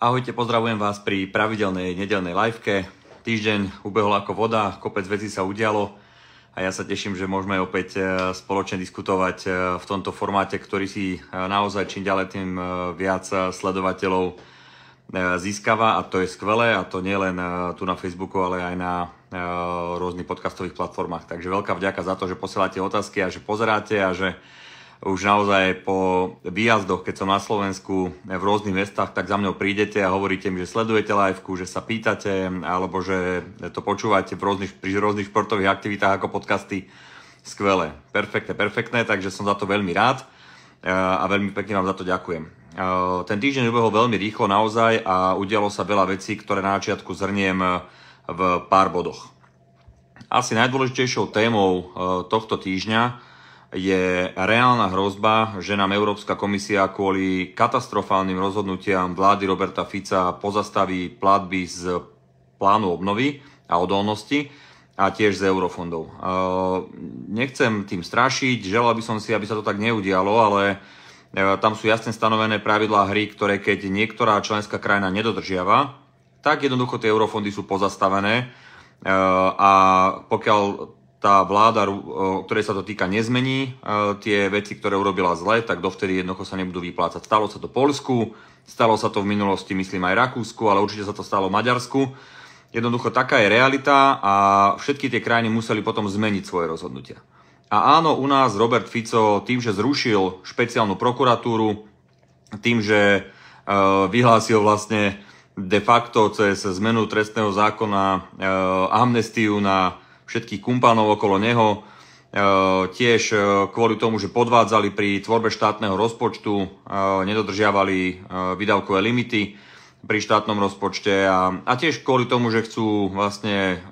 Ahojte, pozdravujem vás pri pravidelnej nedelnej liveke. Týždeň ubehol ako voda, kopec vecí sa udialo a ja sa teším, že môžeme opäť e, spoločne diskutovať e, v tomto formáte, ktorý si e, naozaj čím ďalej tým viac sledovateľov získava a to je skvelé a to nie len tu na Facebooku, ale aj na rôznych podcastových platformách. Takže veľká vďaka za to, že posielate otázky a že pozeráte a že už naozaj po výjazdoch, keď som na Slovensku eh, v rôznych mestách, tak za mňou prídete a hovoríte mi, že sledujete live, že sa pýtate, alebo že to počúvate v rôznych, pri rôznych športových aktivitách ako podcasty. Skvelé, perfektné, perfektné, takže som za to veľmi rád eh, a veľmi pekne vám za to ďakujem. Eh, ten týždeň ubehol veľmi rýchlo naozaj a udialo sa veľa vecí, ktoré na začiatku zhrniem v pár bodoch. Asi najdôležitejšou témou tohto týždňa je reálna hrozba, že nám Európska komisia kvôli katastrofálnym rozhodnutiam vlády Roberta Fica pozastaví platby z plánu obnovy a odolnosti a tiež z eurofondov. E, nechcem tým strašiť, želal by som si, aby sa to tak neudialo, ale e, tam sú jasne stanovené pravidlá hry, ktoré keď niektorá členská krajina nedodržiava, tak jednoducho tie eurofondy sú pozastavené e, a pokiaľ tá vláda, ktorej sa to týka, nezmení e, tie veci, ktoré urobila zle, tak dovtedy jednoducho sa nebudú vyplácať. Stalo sa to Polsku, stalo sa to v minulosti, myslím, aj Rakúsku, ale určite sa to stalo Maďarsku. Jednoducho taká je realita a všetky tie krajiny museli potom zmeniť svoje rozhodnutia. A áno, u nás Robert Fico tým, že zrušil špeciálnu prokuratúru, tým, že e, vyhlásil vlastne de facto cez zmenu trestného zákona e, amnestiu na všetkých kumpánov okolo neho, e, tiež e, kvôli tomu, že podvádzali pri tvorbe štátneho rozpočtu, e, nedodržiavali vydavkové limity pri štátnom rozpočte a, a tiež kvôli tomu, že chcú vlastne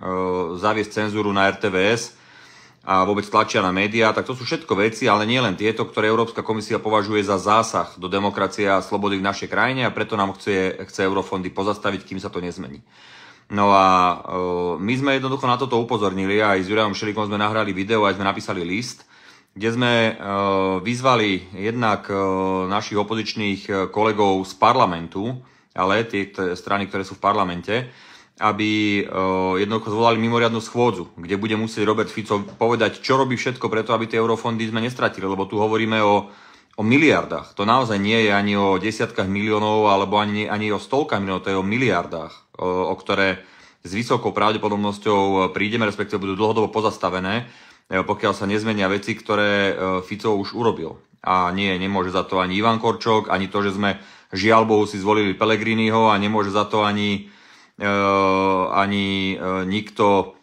zaviesť cenzúru na RTVS a vôbec tlačia na médiá, tak to sú všetko veci, ale nie len tieto, ktoré Európska komisia považuje za zásah do demokracie a slobody v našej krajine a preto nám chce, chce eurofondy pozastaviť, kým sa to nezmení. No a my sme jednoducho na toto upozornili a aj s Jurajom Šelikom sme nahrali video a sme napísali list, kde sme vyzvali jednak našich opozičných e, kolegov z parlamentu, ale tie strany, ktoré sú v parlamente, aby jednoducho zvolali mimoriadnu schôdzu, kde bude musieť Robert Fico povedať, čo robí všetko preto, aby tie eurofondy sme nestratili, lebo tu hovoríme o o miliardách. To naozaj nie je ani o desiatkách miliónov alebo ani, ani o stovkách miliónov, to je o miliardách o ktoré s vysokou pravdepodobnosťou e, prídeme, respektíve budú dlhodobo pozastavené, e, pokiaľ sa nezmenia veci, ktoré e, Fico už urobil. A nie, nemôže za to ani Ivan Korčok, ani to, že sme žiaľ Bohu si zvolili Pelegriniho a nemôže za to ani, ani nikto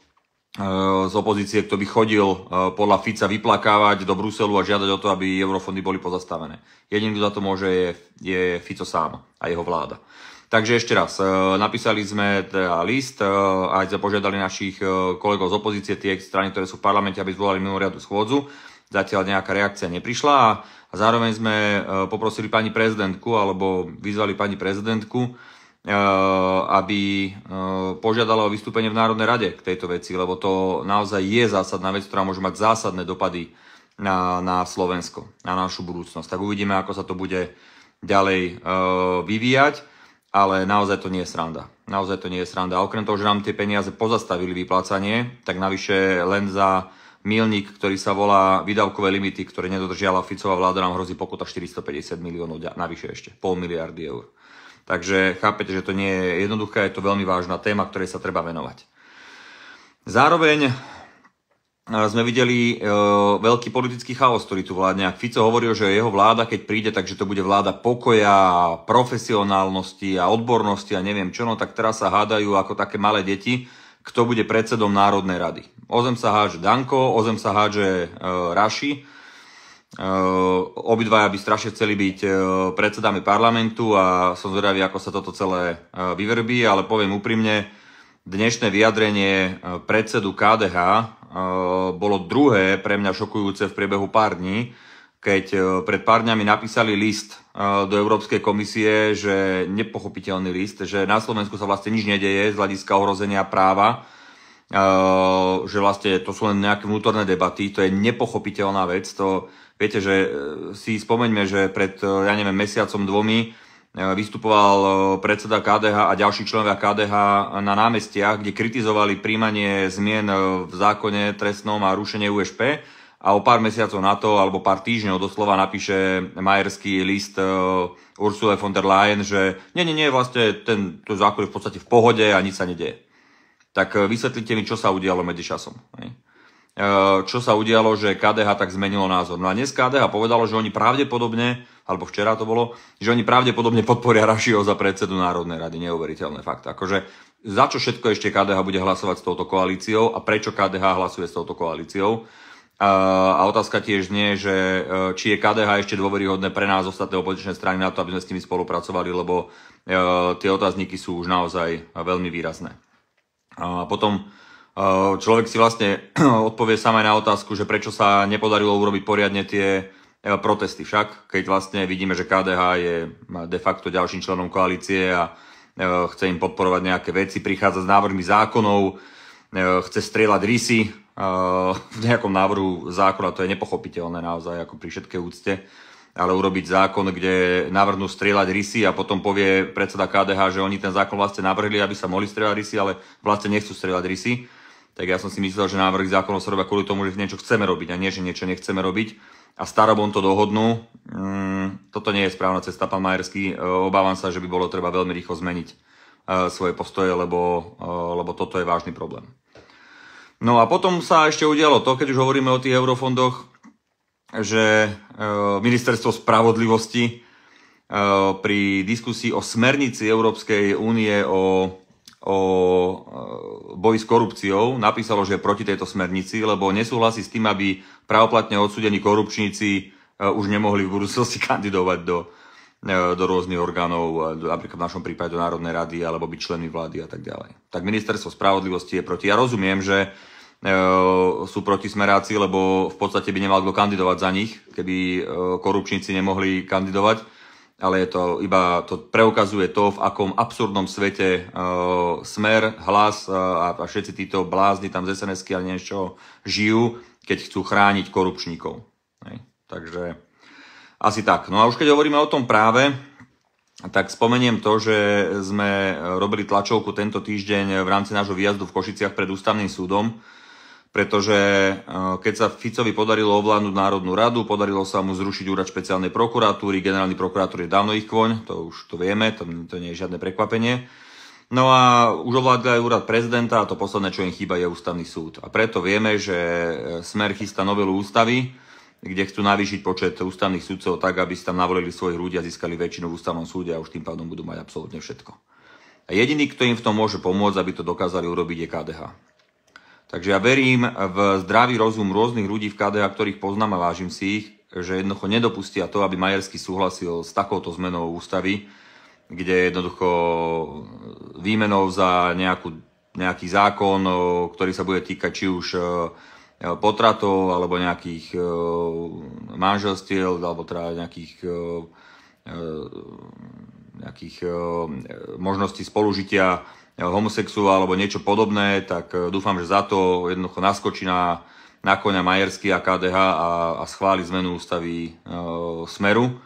z opozície, kto by chodil podľa Fica vyplakávať do Bruselu a žiadať o to, aby eurofondy boli pozastavené. Jediný, kto za to môže, je, je Fico sám a jeho vláda. Takže ešte raz, e, napísali sme teda list, e, aj požiadali našich e, kolegov z opozície, tie strany, ktoré sú v parlamente, aby zvolali mimoriadnu schôdzu. Zatiaľ nejaká reakcia neprišla a zároveň sme poprosili pani prezidentku alebo vyzvali pani prezidentku, aby požiadala o vystúpenie v Národnej rade k tejto veci, lebo to naozaj je zásadná vec, ktorá môže mať zásadné dopady na, na Slovensko, na našu budúcnosť. Tak uvidíme, ako sa to bude ďalej vyvíjať ale naozaj to nie je sranda. Naozaj to nie je sranda. A okrem toho, že nám tie peniaze pozastavili vyplácanie, tak navyše len za milník, ktorý sa volá výdavkové limity, ktoré nedodržiala Ficová vláda, nám hrozí pokuta 450 miliónov, navyše ešte, pol miliardy eur. Takže chápete, že to nie je jednoduché, je to veľmi vážna téma, ktorej sa treba venovať. Zároveň sme videli e, veľký politický chaos, ktorý tu vládne. Ak Fico hovoril, že jeho vláda, keď príde, takže to bude vláda pokoja, profesionálnosti a odbornosti a neviem čo, no tak teraz sa hádajú ako také malé deti, kto bude predsedom Národnej rady. Ozem sa háže Danko, ozem sa háže e, Raši, E, obidvaja by strašne chceli byť e, predsedami parlamentu a som zvedavý, ako sa toto celé e, vyverbí, ale poviem úprimne, dnešné vyjadrenie e, predsedu KDH Ehm, bolo druhé pre mňa šokujúce v priebehu pár dní, keď eh, pred pár dňami napísali list eh, do Európskej komisie, že nepochopiteľný list, že na Slovensku sa vlastne nič nedeje z hľadiska ohrozenia práva, ehm, že vlastne to sú len nejaké vnútorné debaty, to je nepochopiteľná vec. To, viete, že eh, si spomeňme, že pred, ja neviem, mesiacom, dvomi E, vystupoval e, predseda KDH a ďalší členovia KDH na námestiach, kde kritizovali príjmanie zmien e, v zákone trestnom a rušenie USP a o pár mesiacov na to, alebo pár týždňov doslova napíše majerský list Ursule von der Leyen, že nie, nie, nie, vlastne ten, zákon je v podstate v pohode a nič sa nedieje. Tak vysvetlite mi, čo sa udialo medzi časom. Čo sa udialo, že KDH tak zmenilo názor. No a dnes KDH povedalo, že oni pravdepodobne alebo včera to bolo, že oni pravdepodobne podporia Rašiho za predsedu Národnej rady. Neuveriteľné fakt. Akože za čo všetko ešte KDH bude hlasovať s touto koalíciou a prečo KDH hlasuje s touto koalíciou. A otázka tiež nie, že e, či je KDH ešte dôveryhodné pre nás ostatné opozičné strany na to, aby sme s nimi spolupracovali, lebo e, tie otázniky sú už naozaj veľmi výrazné. A potom e, človek si vlastne odpovie sám aj na otázku, že prečo sa nepodarilo urobiť poriadne tie protesty však, keď vlastne vidíme, že KDH je de facto ďalším členom koalície a e, chce im podporovať nejaké veci, prichádza s návrhmi zákonov, e, chce strieľať rysy e, v nejakom návrhu zákona, to je nepochopiteľné naozaj, ako pri všetkej úcte, ale urobiť zákon, kde navrhnú strieľať rysy a potom povie predseda KDH, že oni ten zákon vlastne navrhli, aby sa mohli strieľať rysy, ale vlastne nechcú strieľať rysy tak ja som si myslel, že návrh zákonov sa robia kvôli tomu, že niečo chceme robiť a nie, že niečo nechceme robiť a starobom to dohodnú. Mm, toto nie je správna cesta, pán Majerský. E, obávam sa, že by bolo treba veľmi rýchlo zmeniť e, svoje postoje, lebo, e, lebo toto je vážny problém. No a potom sa ešte udialo to, keď už hovoríme o tých eurofondoch, že ministerstvo spravodlivosti pri diskusii o smernici Európskej únie o, o boji s korupciou napísalo, že je proti tejto smernici, lebo nesúhlasí s tým, aby Právoplatne odsudení korupčníci e, už nemohli v budúcnosti kandidovať do, e, do rôznych orgánov, e, napríklad v našom prípade do Národnej rady, alebo byť členmi vlády a tak ďalej. Tak ministerstvo spravodlivosti je proti. Ja rozumiem, že sú proti smeráci, lebo v podstate by nemal kto kandidovať za nich, keby korupčníci nemohli kandidovať, ale je to iba to preukazuje to, v akom absurdnom svete smer, hlas a všetci títo blázni tam z sns ale niečo žijú keď chcú chrániť korupčníkov. Takže asi tak. No a už keď hovoríme o tom práve, tak spomeniem to, že sme robili tlačovku tento týždeň v rámci nášho výjazdu v Košiciach pred ústavným súdom, pretože e, keď sa Ficovi podarilo ovládnuť Národnú radu, podarilo sa mu zrušiť úrad špeciálnej prokuratúry, generálny prokurátor je dávno ich kvoň, to už to vieme, to, to nie je žiadne prekvapenie, No a už aj úrad prezidenta a to posledné, čo im chýba, je ústavný súd. A preto vieme, že e, Smer chystá novelu ústavy, kde chcú navýšiť počet ústavných súdcov tak, aby si tam navolili svojich ľudí a získali väčšinu v ústavnom súde a už tým pádom budú mať absolútne všetko. A jediný, kto im v tom môže pomôcť, aby to dokázali urobiť, je KDH. Takže ja verím v zdravý rozum rôznych ľudí v KDH, ktorých poznám a vážim si ich, že jednoducho nedopustia to, aby Majersky súhlasil s takouto zmenou ústavy, kde jednoducho výmenou za nejakú, nejaký zákon, ktorý sa bude týkať či už potratov alebo nejakých manželstiev alebo teda nejakých, nejakých možností spolužitia homosexu alebo niečo podobné, tak e, dúfam, že za to jednoducho naskočí na, na konia Majerský a KDH a, a schváli zmenu ústavy e, Smeru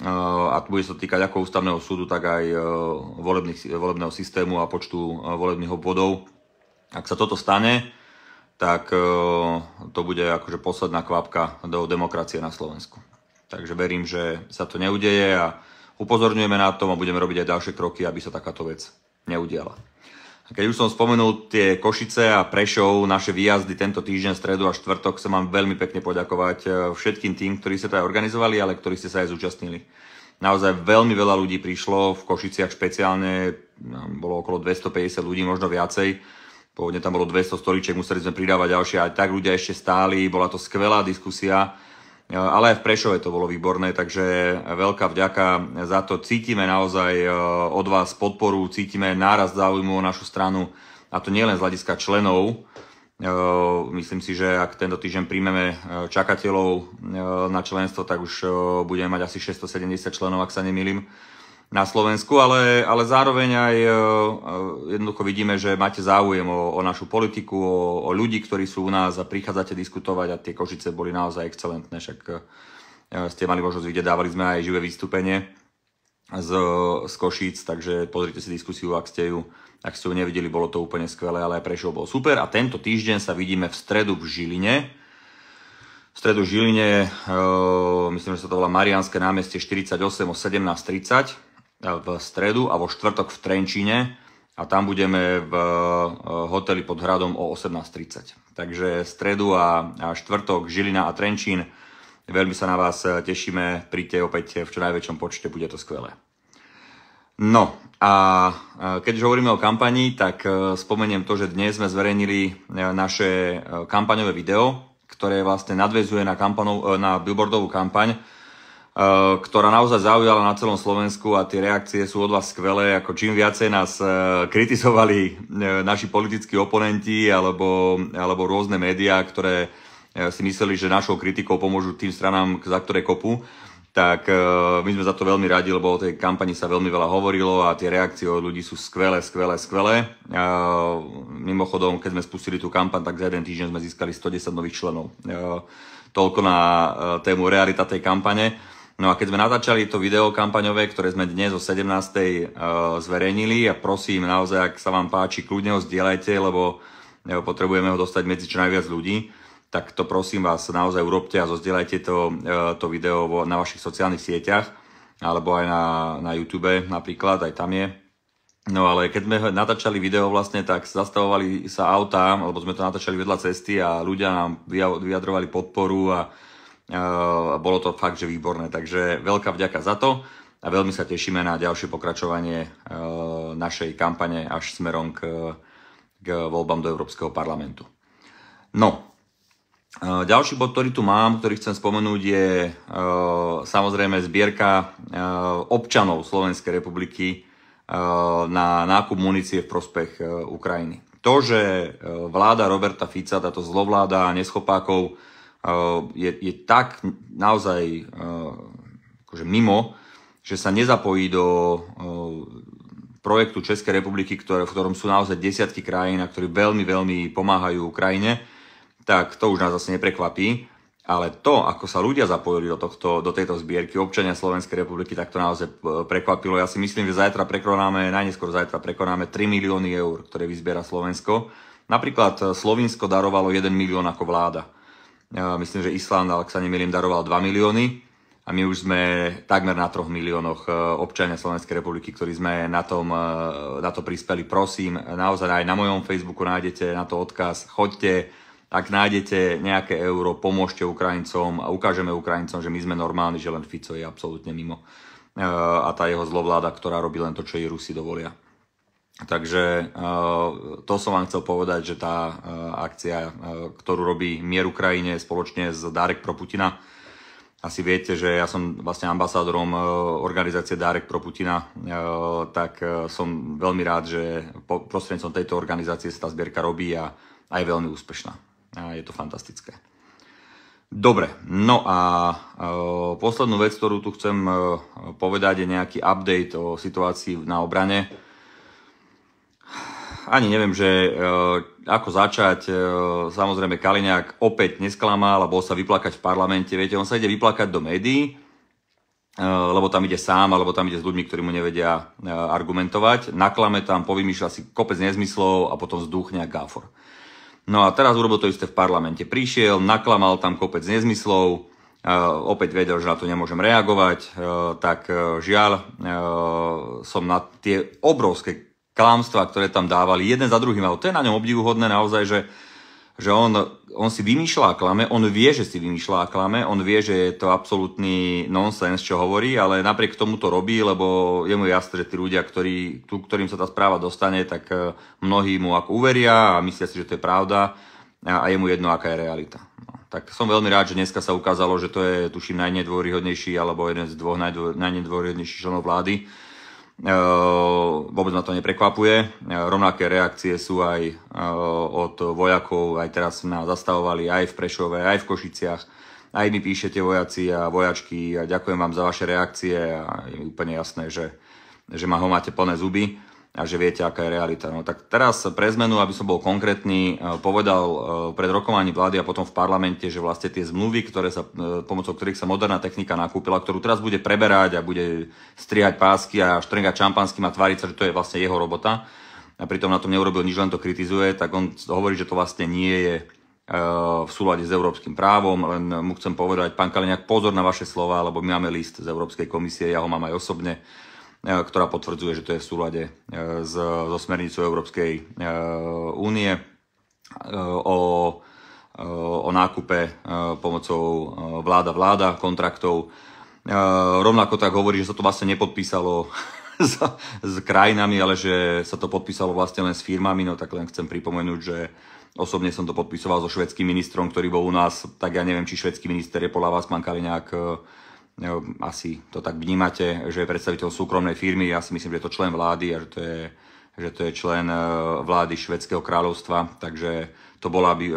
a bude sa týkať ako ústavného súdu, tak aj e, volebných, volebného systému a počtu e, volebných obvodov. Ak sa toto stane, tak e, to bude akože posledná kvapka do demokracie na Slovensku. Takže verím, že sa to neudeje a upozorňujeme na tom a budeme robiť aj ďalšie kroky, aby sa takáto vec neudiala. A Keď už som spomenul tie Košice a Prešov, naše výjazdy tento týždeň, stredu a štvrtok, sa vám veľmi pekne poďakovať e, všetkým tým, ktorí ste teda to aj organizovali, ale ktorí ste sa aj zúčastnili. Naozaj veľmi veľa ľudí prišlo, v Košiciach špeciálne bolo okolo 250 ľudí, možno viacej. Pôvodne tam bolo 200 stoliček, museli sme pridávať ďalšie, aj tak ľudia ešte stáli, bola to skvelá diskusia E, ale aj v Prešove to bolo výborné, takže veľká vďaka za to. Cítime naozaj e, od vás podporu, cítime náraz záujmu o našu stranu a to nielen z hľadiska členov. E, myslím si, že ak tento týždeň príjmeme čakateľov na členstvo, tak už budeme mať asi 670 členov, ak sa nemýlim na Slovensku, ale, ale zároveň aj e, e, jednoducho vidíme, že máte záujem o, o našu politiku, o, o ľudí, ktorí sú u nás a prichádzate diskutovať a tie Košice boli naozaj excelentné, však e, ste mali možnosť vidieť, dávali sme aj živé vystúpenie z, z Košíc, takže pozrite si diskusiu, ak ste ju, ak ste ju nevideli, bolo to úplne skvelé, ale aj prešiel bol super a tento týždeň sa vidíme v stredu v Žiline, v stredu Žiline, myslím, že sa to volá Marianské námestie 48 o 17.30 Eh, v stredu a vo štvrtok v Trenčine a tam budeme v eh, hoteli pod hradom o 18.30. Takže stredu a štvrtok Žilina a Trenčín. Veľmi sa na vás eh, tešíme, príďte opäť v čo najväčšom počte, bude to skvelé. No a keď už hovoríme o kampani, tak spomeniem to, že dnes sme zverejnili naše kampaňové video, ktoré vlastne nadvezuje na, kampanov, na billboardovú kampaň, E, ktorá naozaj zaujala na celom Slovensku a tie reakcie sú od vás skvelé. Ako čím viacej nás e, kritizovali e, naši politickí oponenti alebo, alebo rôzne médiá, ktoré si mysleli, že našou kritikou pomôžu tým stranám, za ktoré kopu, tak my sme za to veľmi radi, lebo o tej kampani sa veľmi veľa hovorilo a tie reakcie od ľudí sú skvelé, skvelé, skvelé. Mimochodom, keď sme spustili tú kampan, tak za jeden týždeň sme získali 110 nových členov. Toľko na tému realita tej kampane. No a keď sme natáčali to video kampaňové, ktoré sme dnes o 17. Eh, zverejnili a prosím naozaj, ak sa vám páči, kľudne ho zdieľajte, lebo eh, potrebujeme ho dostať medzi čo najviac ľudí, tak to prosím vás naozaj urobte a zozdieľajte to, eh, to video na vašich sociálnych sieťach alebo aj na, na YouTube napríklad, aj tam je. No ale keď sme natáčali video vlastne, tak zastavovali sa autá, alebo sme to natáčali vedľa cesty a ľudia nám vyjadrovali podporu a Ehm, a bolo to fakt, že výborné. Takže veľká vďaka za to a veľmi sa tešíme na ďalšie pokračovanie ehm, našej kampane až smerom k, k voľbám do Európskeho parlamentu. No, ehm, ďalší bod, ktorý tu mám, ktorý chcem spomenúť, je samozrejme zbierka občanov Slovenskej republiky na nákup munície v prospech Ukrajiny. To, že vláda Roberta Fica, táto zlovláda neschopákov, Eh, je, je tak naozaj eh, akože mimo, že sa nezapojí do eh, projektu Českej republiky, ktoré, v ktorom sú naozaj desiatky krajín a ktorí veľmi, veľmi pomáhajú Ukrajine, tak to už nás zase neprekvapí. Ale to, ako sa ľudia zapojili do, tohto, do tejto zbierky, občania Slovenskej republiky, tak to naozaj prekvapilo. Ja si myslím, že zajtra prekonáme, najneskôr zajtra prekonáme 3 milióny eur, ktoré vyzbiera Slovensko. Napríklad Slovinsko darovalo 1 milión ako vláda myslím, že Island, ak sa nemýlim, daroval 2 milióny a my už sme takmer na 3 miliónoch e, občania Slovenskej republiky, ktorí sme na, tom, e, na to prispeli. Prosím, naozaj aj na mojom Facebooku nájdete na to odkaz. Choďte, ak nájdete nejaké euro, pomôžte Ukrajincom a ukážeme Ukrajincom, že my sme normálni, že len Fico je absolútne mimo e, a tá jeho zlovláda, ktorá robí len to, čo jej Rusi dovolia. Takže eh, to som vám chcel povedať, že tá eh, akcia, eh, ktorú robí Mier Ukrajine spoločne s Darek pro Putina, asi viete, že ja som vlastne ambasádorom organizácie Darek pro Putina, tak som veľmi rád, že prostredníctvom tejto organizácie sa tá zbierka robí a je veľmi úspešná. je to fantastické. Dobre, no a poslednú vec, ktorú tu chcem povedať, je nejaký update o situácii na obrane ani neviem, že eh, ako začať. Eh, samozrejme, Kaliňák opäť nesklamal, alebo sa vyplakať v parlamente. Viete, on sa ide vyplakať do médií, eh, lebo tam ide sám, alebo tam ide s ľuďmi, ktorí mu nevedia argumentovať. Naklame tam, povymýšľa si kopec nezmyslov a potom zdúchne gáfor. No a teraz urobil to isté v parlamente. Prišiel, naklamal tam kopec nezmyslov, opäť vedel, že na to nemôžem reagovať, tak žiaľ, som na tie obrovské klámstva, ktoré tam dávali, jeden za druhým. Ale to je na ňom obdivuhodné naozaj, že, že on, on si vymýšľa a klame, on vie, že si vymýšľa a klame, on vie, že je to absolútny nonsens, čo hovorí, ale napriek tomu to robí, lebo je mu jasné, že tí ľudia, ktorí, tu, ktorým sa tá správa dostane, tak eh, mnohí mu ako uveria a myslia si, že to je pravda a, a je mu jedno, aká je realita. No, tak som veľmi rád, že dneska sa ukázalo, že to je, tuším, najnedôryhodnejší alebo jeden z dvoch najdôryhodnejších členov vlády, E, vôbec ma to neprekvapuje. E, rovnaké reakcie sú aj e, od vojakov, aj teraz nás zastavovali aj v Prešove, aj v Košiciach. Aj mi píšete vojaci a vojačky a ďakujem vám za vaše reakcie a je mi úplne jasné, že, že ma ho máte plné zuby a že viete, aká je realita. No tak teraz pre zmenu, aby som bol konkrétny, e, povedal e, pred rokovaní vlády a potom v parlamente, že vlastne tie zmluvy, ktoré sa, e, pomocou ktorých sa moderná technika nakúpila, ktorú teraz bude preberať a bude strihať pásky a štrengať šampanským a tváriť sa, že to je vlastne jeho robota a pritom na tom neurobil nič, len to kritizuje, tak on hovorí, že to vlastne nie je v súlade s európskym právom, len mu chcem povedať, pán Kaliňák, pozor na vaše slova, lebo my máme list z Európskej komisie, ja ho mám aj osobne, E, ktorá potvrdzuje, že to je v súlade e, so smernicou Európskej e, únie o, o nákupe pomocou vláda-vláda kontraktov. Rovnako tak hovorí, že sa to vlastne nepodpísalo s, s krajinami, ale že sa to podpísalo vlastne len s firmami, no tak len chcem pripomenúť, že Osobne som to podpisoval so švedským ministrom, ktorý bol u nás, tak ja neviem, či švedský minister je podľa vás, pán Kaliňák, Ehm, asi to tak vnímate, že je predstaviteľ súkromnej firmy, ja si myslím, že je to člen vlády a že to je, že to je člen ehm, vlády Švedského kráľovstva, takže to bola ehm,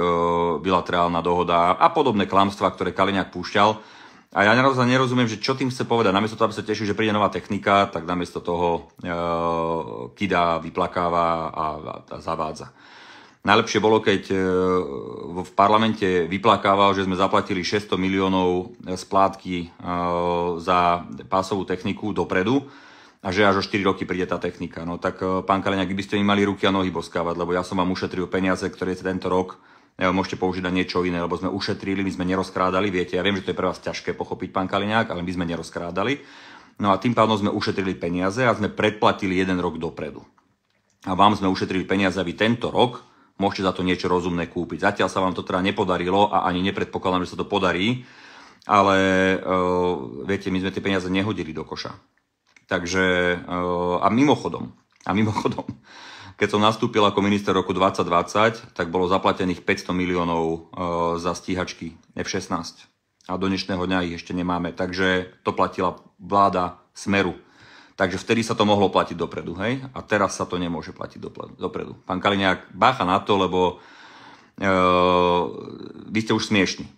bilaterálna dohoda a podobné klamstva, ktoré Kaliňák púšťal. A ja naozaj nerozumiem, že čo tým chce povedať. Namiesto toho, aby sa tešil, že príde nová technika, tak namiesto toho e, kida, vyplakáva a, a, a zavádza. Najlepšie bolo, keď e, v parlamente vyplakával, že sme zaplatili 600 miliónov e, splátky e, za pásovú techniku dopredu a že až o 4 roky príde tá technika. No tak, pán Kaleňák, by ste mi mali ruky a nohy boskávať, lebo ja som vám ušetril peniaze, ktoré ste tento rok môžete použiť na niečo iné, lebo sme ušetrili, my sme nerozkrádali, viete, ja viem, že to je pre vás ťažké pochopiť, pán Kaliňák, ale my sme nerozkrádali. No a tým pádom sme ušetrili peniaze a sme predplatili jeden rok dopredu. A vám sme ušetrili peniaze, aby tento rok môžete za to niečo rozumné kúpiť. Zatiaľ sa vám to teda nepodarilo a ani nepredpokladám, že sa to podarí, ale uh, viete, my sme tie peniaze nehodili do koša. Takže, uh, a mimochodom, a mimochodom, keď som nastúpil ako minister roku 2020, tak bolo zaplatených 500 miliónov e, za stíhačky F-16. A do dnešného dňa ich ešte nemáme. Takže to platila vláda Smeru. Takže vtedy sa to mohlo platiť dopredu, hej? A teraz sa to nemôže platiť dopredu. Pán Kaliňák, bácha na to, lebo e, vy ste už smiešni.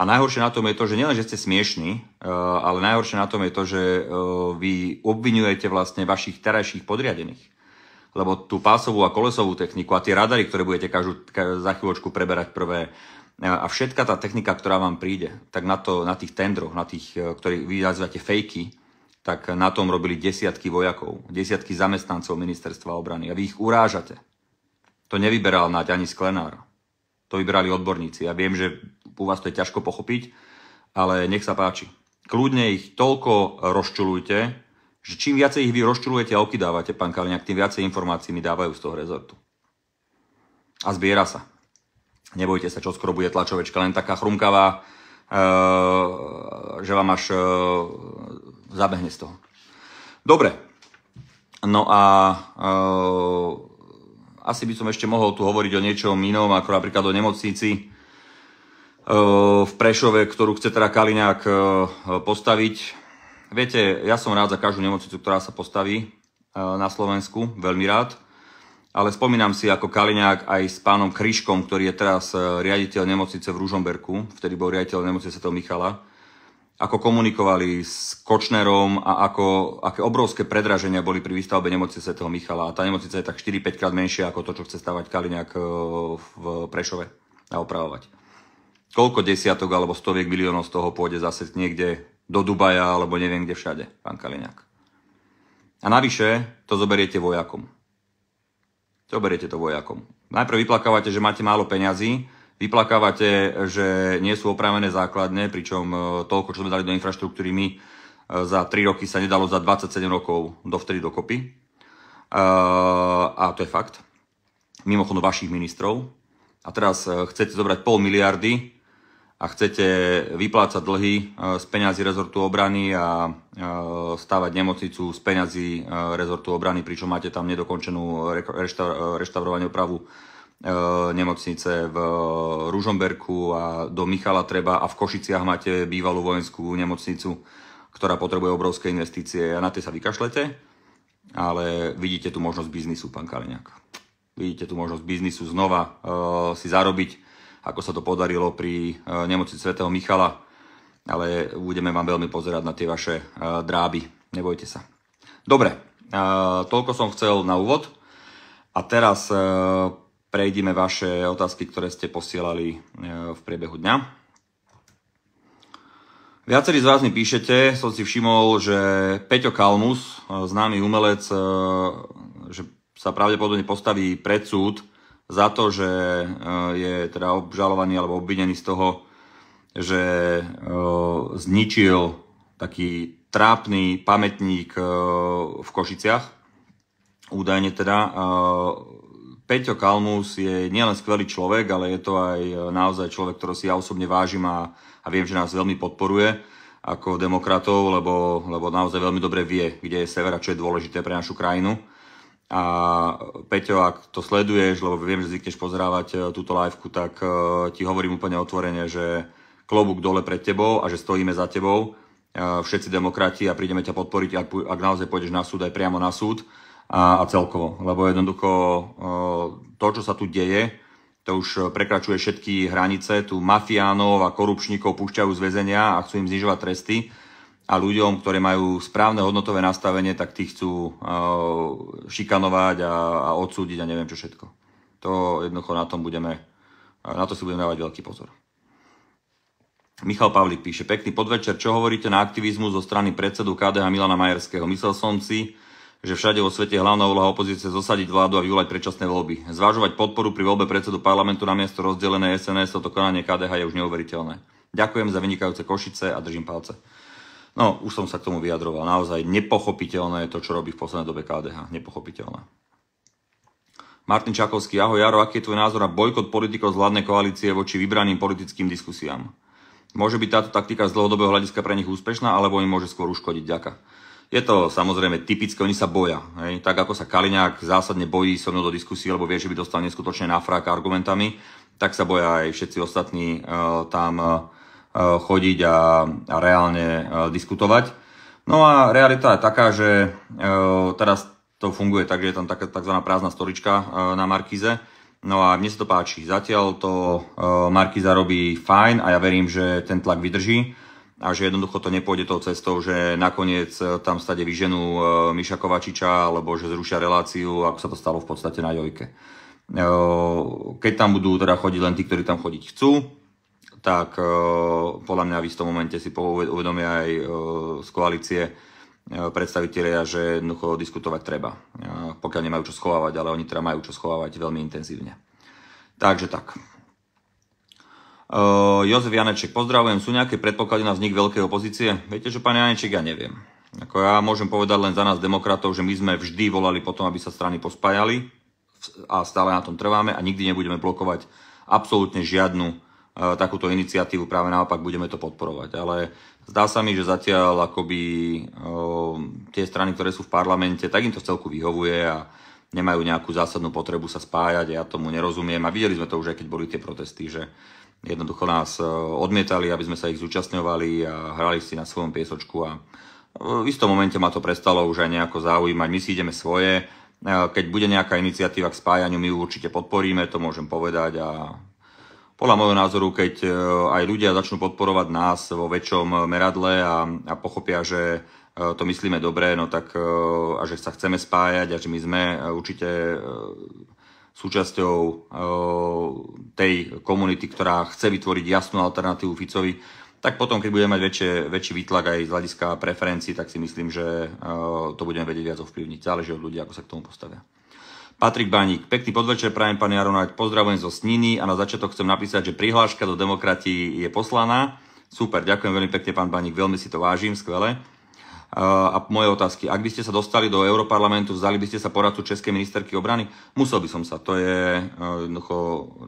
A najhoršie na tom je to, že nielen, že ste smiešni, e, ale najhoršie na tom je to, že e, vy obvinujete vlastne vašich terajších podriadených. Lebo tú pásovú a kolesovú techniku a tie radary, ktoré budete každú, ka, za chvíľočku preberať prvé, e, a všetka tá technika, ktorá vám príde, tak na, to, na tých tendroch, na tých, ktorých vy nazývate fejky, tak na tom robili desiatky vojakov, desiatky zamestnancov ministerstva obrany. A vy ich urážate. To nevyberal Naď ani Sklenár. To vyberali odborníci. Ja viem, že u vás to je ťažko pochopiť, ale nech sa páči. Kľudne ich toľko rozčulujte, že čím viacej ich vy rozčulujete a okydávate, pán Kaliňák, tým viacej informácií mi dávajú z toho rezortu. A zbiera sa. Nebojte sa, čo skoro bude tlačovečka, len taká chrumkavá, eh, že vám až eh, zabehne z toho. Dobre, no a e, asi by som ešte mohol tu hovoriť o niečom inom, ako napríklad o nemocnici e, v Prešove, ktorú chce teda Kaliňák e, postaviť. Viete, ja som rád za každú nemocnicu, ktorá sa postaví na Slovensku, veľmi rád. Ale spomínam si ako Kaliňák aj s pánom Kryškom, ktorý je teraz riaditeľ nemocnice v Ružomberku, vtedy bol riaditeľ nemocnice Sv. Michala, ako komunikovali s Kočnerom a ako, aké obrovské predraženia boli pri výstavbe nemocnice Svetého Michala. A tá nemocnica je tak 4-5 krát menšia ako to, čo chce stavať Kaliňák e, v Prešove a opravovať. Koľko desiatok alebo stoviek miliónov z toho pôjde zase niekde do Dubaja alebo neviem kde všade, pán Kaliňák. A navyše to zoberiete vojakom. Zoberiete to vojakom. Najprv vyplakávate, že máte málo peňazí, vyplakávate, že nie sú opravené základne, pričom e, toľko, čo sme dali do infraštruktúry my, e, za 3 roky sa nedalo za 27 rokov dovtedy dokopy. E, a to je fakt. Mimochodom vašich ministrov. A teraz chcete zobrať pol miliardy a chcete vyplácať dlhy z peňazí rezortu obrany a stavať nemocnicu z peňazí rezortu obrany, pričom máte tam nedokončenú reštaurovanie opravu E, nemocnice v e, Ružomberku a do Michala Treba a v Košiciach máte bývalú vojenskú nemocnicu, ktorá potrebuje obrovské investície a na tie sa vykašlete, ale vidíte tu možnosť biznisu, pán Kaliňák. Vidíte tu možnosť biznisu znova e, si zarobiť, ako sa to podarilo pri nemocnici svätého Michala, ale budeme vám veľmi pozerať na tie vaše dráby. Nebojte sa. Dobre, toľko som chcel na úvod. A teraz prejdime vaše otázky, ktoré ste posielali e, v priebehu dňa. Viacerí z vás mi píšete, som si všimol, že Peťo Kalmus, e, známy umelec, e, že sa pravdepodobne postaví pred súd za to, že je teda obžalovaný alebo obvinený z toho, že zničil taký trápny pamätník v Košiciach, údajne teda Peťo Kalmus je nielen skvelý človek, ale je to aj e, naozaj človek, ktorý si ja osobne vážim a, a viem, že nás veľmi podporuje ako demokratov, lebo, lebo naozaj veľmi dobre vie, kde je sever a čo je dôležité pre našu krajinu. A Peťo, ak to sleduješ, lebo viem, že zvykneš pozerávať e, túto liveku, tak e, ti hovorím úplne otvorene, že klobúk dole pred tebou a že stojíme za tebou všetci demokrati a prídeme ťa podporiť, ak, ak naozaj pôjdeš na súd, aj priamo na súd a, a celkovo. Lebo jednoducho e, to, čo sa tu deje, to už prekračuje všetky hranice. Tu mafiánov a korupčníkov púšťajú z väzenia a chcú im znižovať tresty. A ľuďom, ktorí majú správne hodnotové nastavenie, tak tých chcú e, šikanovať a, a odsúdiť a neviem čo všetko. To jednoducho na tom budeme, e, na to si budeme dávať veľký pozor. Michal Pavlik píše, pekný podvečer, čo hovoríte na aktivizmu zo strany predsedu KDH Milana Majerského? Myslel som si, že všade vo svete hlavná úloha opozície zosadiť vládu a vyvolať predčasné voľby. Zvážovať podporu pri voľbe predsedu parlamentu na miesto rozdelené SNS, toto konanie KDH je už neuveriteľné. Ďakujem za vynikajúce košice a držím palce. No, už som sa k tomu vyjadroval. Naozaj nepochopiteľné je to, čo robí v poslednej dobe KDH. Nepochopiteľné. Martin Čakovský, ahoj Jaro, aký je tvoj názor na bojkot politikov z vládnej koalície voči vybraným politickým diskusiám? Môže byť táto taktika z dlhodobého hľadiska pre nich úspešná, alebo im môže skôr uškodiť? Ďaka. Je to samozrejme typické, oni sa boja. Hej? Tak ako sa Kaliňák zásadne bojí so mnou do diskusie, lebo vie, že by dostal neskutočne náfrak argumentami, tak sa boja aj všetci ostatní uh, tam uh, chodiť a, a reálne uh, diskutovať. No a realita je taká, že teraz to funguje tak, že je tam taká, tzv. prázdna storička na Markize. No a mne sa to páči. Zatiaľ to Markiza robí fajn a ja verím, že ten tlak vydrží a že jednoducho to nepôjde tou cestou, že nakoniec e, tam stade vyženú e, Miša Kovačiča alebo že zrušia reláciu, ako sa to stalo v podstate na Jojke. E, keď tam budú teda chodiť len tí, ktorí tam chodiť chcú, tak podľa mňa v istom momente si uvedomia aj z koalície predstaviteľia, že jednoducho diskutovať treba, pokiaľ nemajú čo schovávať, ale oni teda majú čo schovávať veľmi intenzívne. Takže tak. Uh, Jozef Janeček, pozdravujem. Sú nejaké predpoklady na vznik veľkej opozície? Viete, že pán Janeček, ja neviem. Ako ja môžem povedať len za nás demokratov, že my sme vždy volali potom, aby sa strany pospájali a stále na tom trváme a nikdy nebudeme blokovať absolútne žiadnu uh, takúto iniciatívu, práve naopak budeme to podporovať. Ale zdá sa mi, že zatiaľ akoby uh, tie strany, ktoré sú v parlamente, tak im to celku vyhovuje a nemajú nejakú zásadnú potrebu sa spájať, ja tomu nerozumiem a videli sme to už aj keď boli tie protesty, že jednoducho nás e, odmietali, aby sme sa ich zúčastňovali a hrali si na svojom piesočku a e, v istom momente ma to prestalo už aj nejako zaujímať. My si ideme svoje, e, keď bude nejaká iniciatíva k spájaniu, my ju určite podporíme, to môžem povedať a podľa môjho názoru, keď aj ľudia začnú podporovať nás vo väčšom meradle a, a pochopia, že to myslíme dobre, no tak a že sa chceme spájať a že my sme určite súčasťou e, tej komunity, ktorá chce vytvoriť jasnú alternatívu Ficovi, tak potom, keď budeme mať väčšie, väčší výtlak aj z hľadiska preferencií, tak si myslím, že e, to budeme vedieť viac ovplyvniť. Záleží od ľudí, ako sa k tomu postavia. Patrik Baník, pekný podvečer, prajem pani Jaronák, pozdravujem zo Sniny a na začiatok chcem napísať, že prihláška do demokratii je poslaná. Super, ďakujem veľmi pekne, pán Baník, veľmi si to vážim, skvelé. A moje otázky. Ak by ste sa dostali do Európarlamentu, vzdali by ste sa poradcu Českej ministerky obrany? Musel by som sa. To je, e, jednoducho,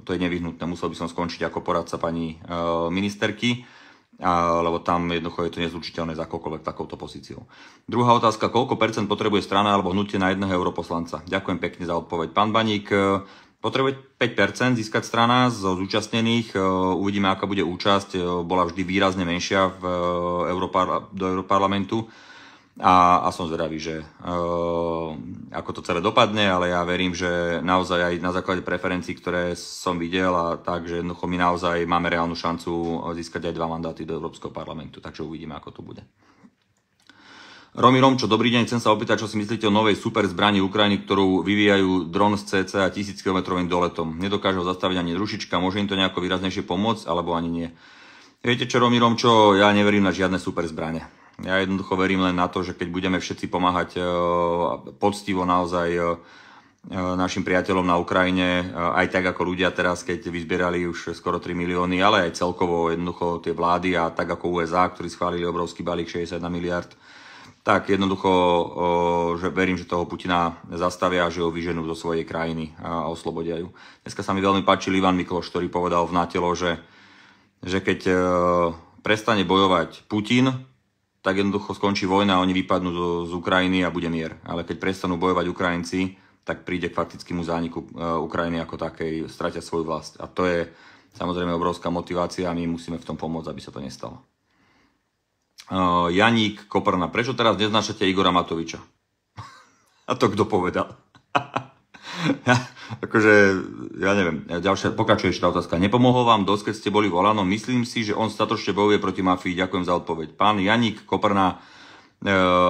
to je nevyhnutné. Musel by som skončiť ako poradca pani e, ministerky lebo tam jednoducho je to nezlučiteľné za akokoľvek takouto pozíciou. Druhá otázka, koľko percent potrebuje strana alebo hnutie na jedného europoslanca? Ďakujem pekne za odpoveď. Pán Baník, e, potrebuje 5% získať strana zo zúčastnených. Uvidíme, aká bude účasť. Bola vždy výrazne menšia v do Európarlamentu a, a som zvedavý, že uh, ako to celé dopadne, ale ja verím, že naozaj aj na základe preferencií, ktoré som videl a tak, že jednoducho my naozaj máme reálnu šancu získať aj dva mandáty do Európskeho parlamentu, takže uvidíme, ako to bude. Romy Romčo, dobrý deň, chcem sa opýtať, čo si myslíte o novej super zbrani Ukrajiny, ktorú vyvíjajú dron s cca 1000 km doletom. Nedokáže ho zastaviť ani rušička, môže im to nejako výraznejšie pomôcť, alebo ani nie. Viete čo, Romy Romčo, ja neverím na žiadne super zbranie ja jednoducho verím len na to, že keď budeme všetci pomáhať e, poctivo naozaj e, e, našim priateľom na Ukrajine, aj tak ako ľudia teraz, keď vyzbierali už skoro 3 milióny, ale aj celkovo jednoducho tie vlády a tak ako USA, ktorí schválili obrovský balík 61 miliard, tak jednoducho že verím, že toho Putina zastavia, a že ho vyženú do svojej krajiny a oslobodia ju. Dneska sa mi veľmi páčil Ivan Mikloš, ktorý povedal v Natelo, že, že keď prestane bojovať Putin, tak jednoducho skončí vojna, oni vypadnú do, z Ukrajiny a bude mier. Ale keď prestanú bojovať Ukrajinci, tak príde k faktickému zániku e, Ukrajiny ako takej, stratia svoju vlast. A to je samozrejme obrovská motivácia a my musíme v tom pomôcť, aby sa to nestalo. E, Janík Koprna, prečo teraz neznášate Igora Matoviča? a to kto povedal? ja, akože, ja neviem, ďalšia, pokračuje ešte otázka. Nepomohol vám dosť keď ste boli v Olano? Myslím si, že on statočne bojuje proti mafii. Ďakujem za odpoveď. Pán Janík Koprná, e,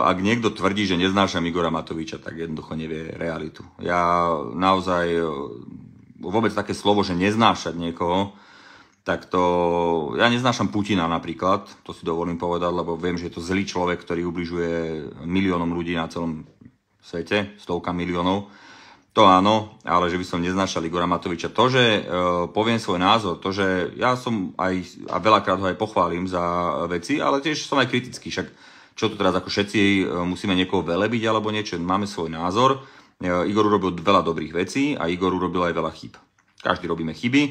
ak niekto tvrdí, že neznášam Igora Matoviča, tak jednoducho nevie realitu. Ja naozaj e, vôbec také slovo, že neznášať niekoho, tak to... Ja neznášam Putina napríklad, to si dovolím povedať, lebo viem, že je to zlý človek, ktorý ubližuje miliónom ľudí na celom svete, stovka miliónov. To áno, ale že by som neznášal Igora Matoviča. To, že e, poviem svoj názor, to, že ja som aj, a veľakrát ho aj pochválim za veci, ale tiež som aj kritický, však čo tu teraz ako všetci e, musíme niekoho velebiť alebo niečo, máme svoj názor. E, Igor urobil veľa dobrých vecí a Igor urobil aj veľa chýb. Každý robíme chyby,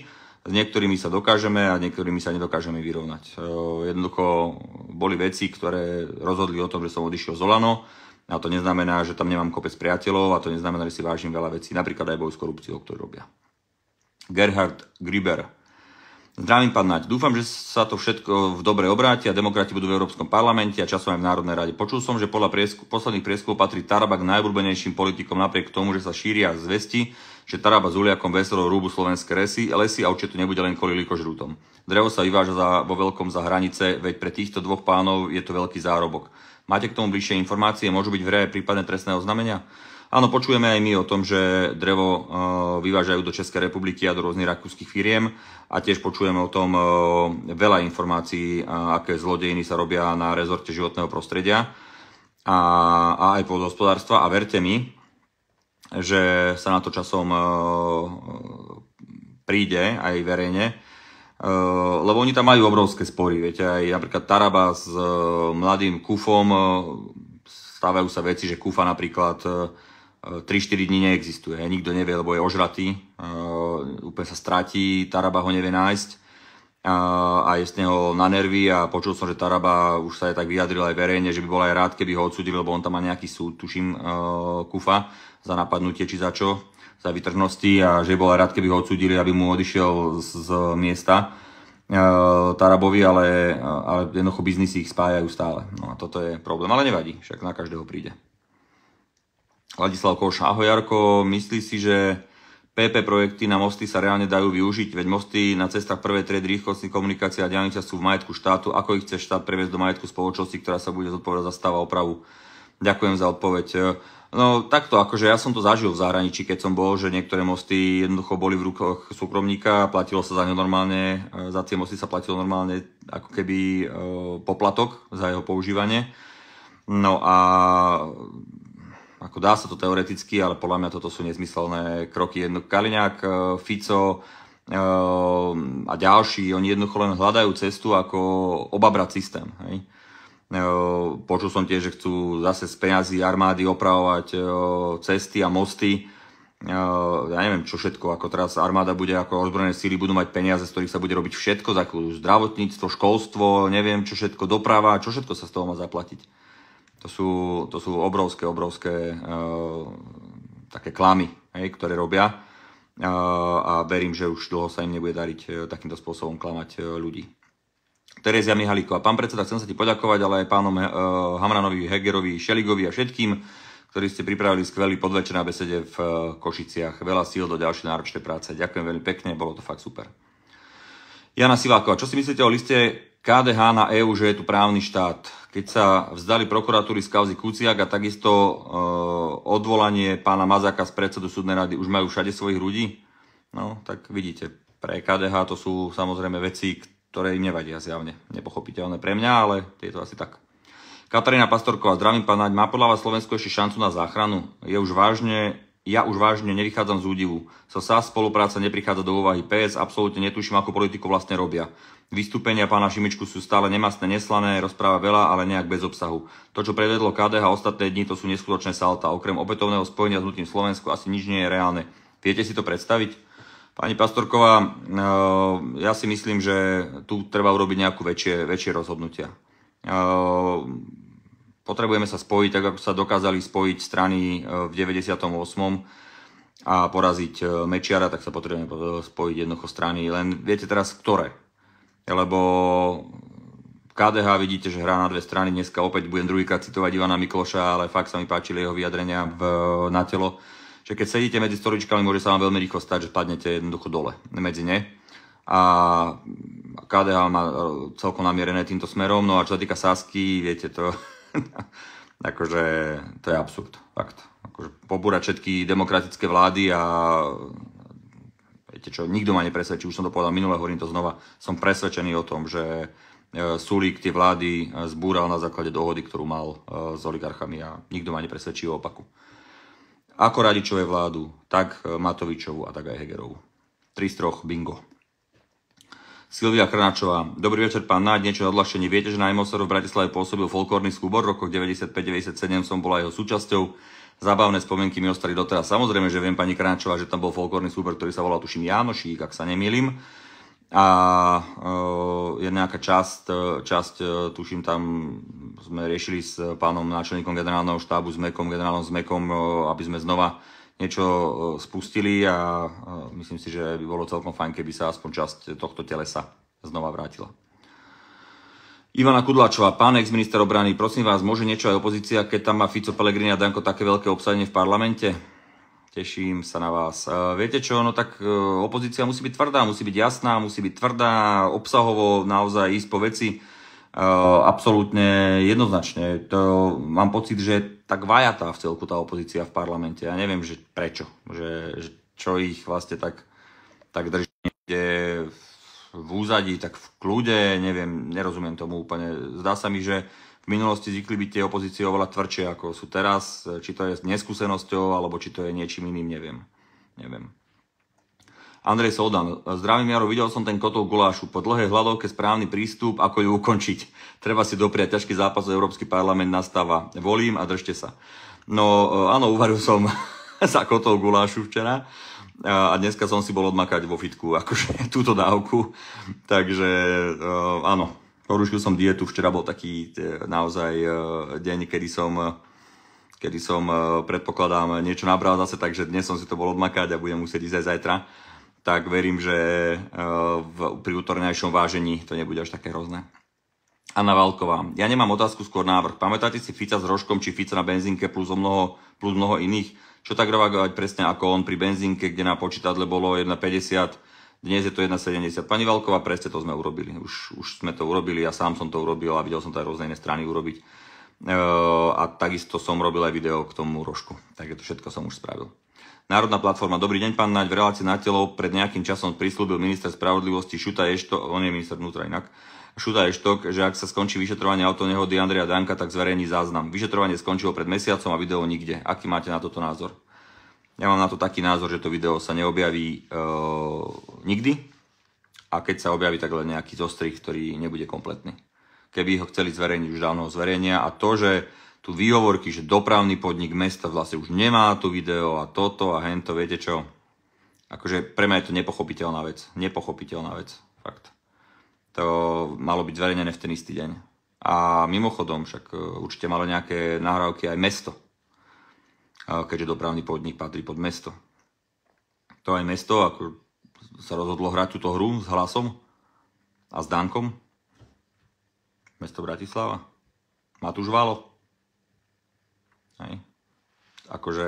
s niektorými sa dokážeme a niektorými sa nedokážeme vyrovnať. E, jednoducho boli veci, ktoré rozhodli o tom, že som odišiel z Olano, a to neznamená, že tam nemám kopec priateľov a to neznamená, že si vážim veľa vecí, napríklad aj boj s korupciou, ktorú robia. Gerhard Griber. Zdravím, pán Naď. Dúfam, že sa to všetko v dobre obráti a demokrati budú v Európskom parlamente a časom aj v Národnej rade. Počul som, že podľa priesku, posledných prieskov patrí Taraba k najobľúbenejším politikom napriek tomu, že sa šíria zvesti, že Taraba s Uliakom veselou rúbu slovenské resy, lesy a určite nebude len kvôli likožrútom. Drevo sa vyváža za, vo veľkom za hranice, veď pre týchto dvoch pánov je to veľký zárobok. Máte k tomu bližšie informácie? Môžu byť v reje prípadne trestné oznamenia? Áno, počujeme aj my o tom, že drevo e, vyvážajú do Českej republiky a do rôznych rakúskych firiem a tiež počujeme o tom e, veľa informácií, aké zlodejiny sa robia na rezorte životného prostredia a, a aj hospodárstva a verte mi, že sa na to časom e, príde aj verejne, Eh, lebo oni tam majú obrovské spory, viete, aj napríklad Taraba s eh, mladým Kufom, eh, stávajú sa veci, že Kufa napríklad 3-4 dní neexistuje, nikto nevie, lebo je ožratý, úplne sa stratí, Taraba ho nevie nájsť a, a je z neho na nervy a počul som, že Taraba už sa aj tak vyjadril aj verejne, že by bol aj rád, keby ho odsudili, lebo on tam má nejaký súd, tuším, Kufa, za napadnutie či za čo, za vytržnosti a že bol rád, keby ho odsudili, aby mu odišiel z, z miesta e, Tarabovi, ale, ale jednoducho biznisy ich spájajú stále. No a toto je problém, ale nevadí, však na každého príde. Ladislav Koš, ahoj Jarko, myslí si, že PP projekty na mosty sa reálne dajú využiť, veď mosty na cestách prvej triedy rýchlosti komunikácia a diálnica sú v majetku štátu. Ako ich chce štát previesť do majetku spoločnosti, ktorá sa bude zodpovedať za stav a opravu? Ďakujem za odpoveď. No takto, akože ja som to zažil v zahraničí, keď som bol, že niektoré mosty jednoducho boli v rukách súkromníka, platilo sa za ne normálne, e, za tie mosty sa platilo normálne ako keby e, poplatok za jeho používanie. No a ako dá sa to teoreticky, ale podľa mňa toto sú nezmyselné kroky. Jedno, Kaliňák, e, Fico, a ďalší, oni jednoducho len hľadajú cestu, ako obabrať systém. Hej? Počul som tiež, že chcú zase z peňazí armády opravovať cesty a mosty. Ja neviem, čo všetko, ako teraz armáda bude, ako ozbrojené síly budú mať peniaze, z ktorých sa bude robiť všetko, zdravotníctvo, školstvo, neviem, čo všetko, doprava, čo všetko sa z toho má zaplatiť. To sú, to sú obrovské, obrovské uh, také klamy, hej, ktoré robia uh, a verím, že už dlho sa im nebude dariť uh, takýmto spôsobom klamať ľudí. Terezia Mihalíková. Pán predseda, chcem sa ti poďakovať, ale aj pánom uh, Hamranovi, Hegerovi, Šeligovi a všetkým, ktorí ste pripravili skvelý podvečer na besede v uh, Košiciach. Veľa síl do ďalšej náročnej práce. Ďakujem veľmi pekne, bolo to fakt super. Jana Siláková, čo si myslíte o liste KDH na EÚ, že je tu právny štát? Keď sa vzdali prokuratúry z kauzy Kuciak a takisto uh, odvolanie pána Mazaka z predsedu súdnej rady, už majú všade svojich ľudí? No, tak vidíte, pre KDH to sú samozrejme veci, ktoré im nevadia zjavne. Nepochopiteľné pre mňa, ale je to asi tak. Katarína Pastorková, zdravím pán Naď, má podľa vás Slovensko ešte šancu na záchranu? Je už vážne, ja už vážne nevychádzam z údivu. So sa spolupráca neprichádza do úvahy. PS absolútne netuším, ako politiku vlastne robia. Vystúpenia pána Šimičku sú stále nemastné, neslané, rozpráva veľa, ale nejak bez obsahu. To, čo predvedlo KDH ostatné dni, to sú neskutočné salta. Okrem opätovného spojenia s nutím Slovensku asi nič nie je reálne. Viete si to predstaviť? Pani Pastorková, e, ja si myslím, že tu treba urobiť nejakú väčšie, väčšie rozhodnutia. E, potrebujeme sa spojiť, tak ako sa dokázali spojiť strany e, v 98 a poraziť Mečiara, tak sa potrebujeme spojiť jednoducho strany. Len viete teraz, ktoré? Lebo KDH vidíte, že hrá na dve strany. Dneska opäť budem druhýkrát citovať Ivana Mikloša, ale fakt sa mi páčili jeho vyjadrenia v, na telo že keď sedíte medzi stoličkami, môže sa vám veľmi rýchlo stať, že padnete jednoducho dole, medzi ne. A KDH má e, celkom namierené týmto smerom, no a čo sa týka Sasky, viete to, akože to je absurd, fakt. Akože pobúrať všetky demokratické vlády a viete čo, nikto ma nepresvedčí, už som to povedal minule, hovorím to znova, som presvedčený o tom, že e, Sulík tie vlády e, zbúral na základe dohody, ktorú mal s oligarchami a nikto ma nepresvedčí o opaku. Ako Radičové vládu, tak e, Matovičovu a tak aj Hegerovu. Tri troch, bingo. Silvia Krnačová. Dobrý večer, pán Náď, niečo na odľahčenie. Viete, že na Emosoru v Bratislave pôsobil folklórny skúbor, v rokoch 95-97 som bola jeho súčasťou. Zábavné spomienky mi ostali doteraz. Samozrejme, že viem, pani Krnačová, že tam bol folklórny súbor, ktorý sa volal, tuším, Jánošík, ak sa nemýlim. A e, je nejaká časť, e, časť, e, tuším, tam sme riešili s pánom náčelníkom generálneho štábu, s Mekom, generálnom Zmekom, aby sme znova niečo spustili a myslím si, že by bolo celkom fajn, keby sa aspoň časť tohto telesa znova vrátila. Ivana Kudlačová, pán ex-minister obrany, prosím vás, môže niečo aj opozícia, keď tam má Fico Pelegrini a Danko také veľké obsadenie v parlamente? Teším sa na vás. Viete čo, no tak e, opozícia musí byť tvrdá, musí byť jasná, musí byť tvrdá, obsahovo naozaj ísť po veci. Eh, absolútne jednoznačne. To, mám pocit, že tak vajatá v celku tá opozícia v parlamente. Ja neviem, že prečo. Že, že čo ich vlastne tak, tak drží v úzadí, tak v kľude. Neviem, nerozumiem tomu úplne. Zdá sa mi, že v minulosti zvykli byť tie opozície oveľa tvrdšie, ako sú teraz. Či to je s neskúsenosťou, alebo či to je niečím iným, neviem. Neviem. Andrej Soldan, zdravím Jaro, videl som ten kotov gulášu. Po dlhej hľadovke správny prístup, ako ju ukončiť. Treba si dopriať ťažký zápas, Európsky parlament nastáva. Volím a držte sa. No e, áno, uvaril som za kotov gulášu včera a dneska som si bol odmakať vo fitku, akože túto dávku. Takže e, áno, porušil som dietu, včera bol taký e, naozaj deň, kedy som kedy som, predpokladám, niečo nabral zase, takže dnes som si to bol odmakať a budem musieť ísť aj zajtra tak verím, že e, v, pri útornejšom vážení to nebude až také hrozné. Anna Valková. Ja nemám otázku, skôr návrh. Pamätáte si Fica s rožkom či Fica na benzínke plus, o mnoho, plus mnoho iných? Čo tak reagovať presne ako on pri benzínke, kde na počítadle bolo 1,50, dnes je to 1,70. Pani Valková, presne to sme urobili. Už, už sme to urobili, ja sám som to urobil a videl som to aj rôzne iné strany urobiť. E, a takisto som robil aj video k tomu rožku. Takže to všetko som už spravil. Národná platforma. Dobrý deň, pán Naď. V relácii na telo pred nejakým časom prislúbil minister spravodlivosti Šuta Ešto, on je minister vnútra inak, Šuta Eštok, že ak sa skončí vyšetrovanie autonehody Andreja Danka, tak zverejní záznam. Vyšetrovanie skončilo pred mesiacom a video nikde. Aký máte na toto názor? Ja mám na to taký názor, že to video sa neobjaví e, nikdy a keď sa objaví, tak len nejaký zostrih, ktorý nebude kompletný. Keby ho chceli zverejniť, už dávno zverejnia a to, že tu výhovorky, že dopravný podnik mesta vlastne už nemá tu video a toto a hento, viete čo? Akože pre mňa je to nepochopiteľná vec. Nepochopiteľná vec, fakt. To malo byť zverejnené v ten istý deň. A mimochodom však e, určite malo nejaké nahrávky aj mesto. Keďže dopravný podnik patrí pod mesto. To aj mesto ako sa rozhodlo hrať túto hru s hlasom a s Dankom. Mesto Bratislava. Matúš Valo. Hej. Akože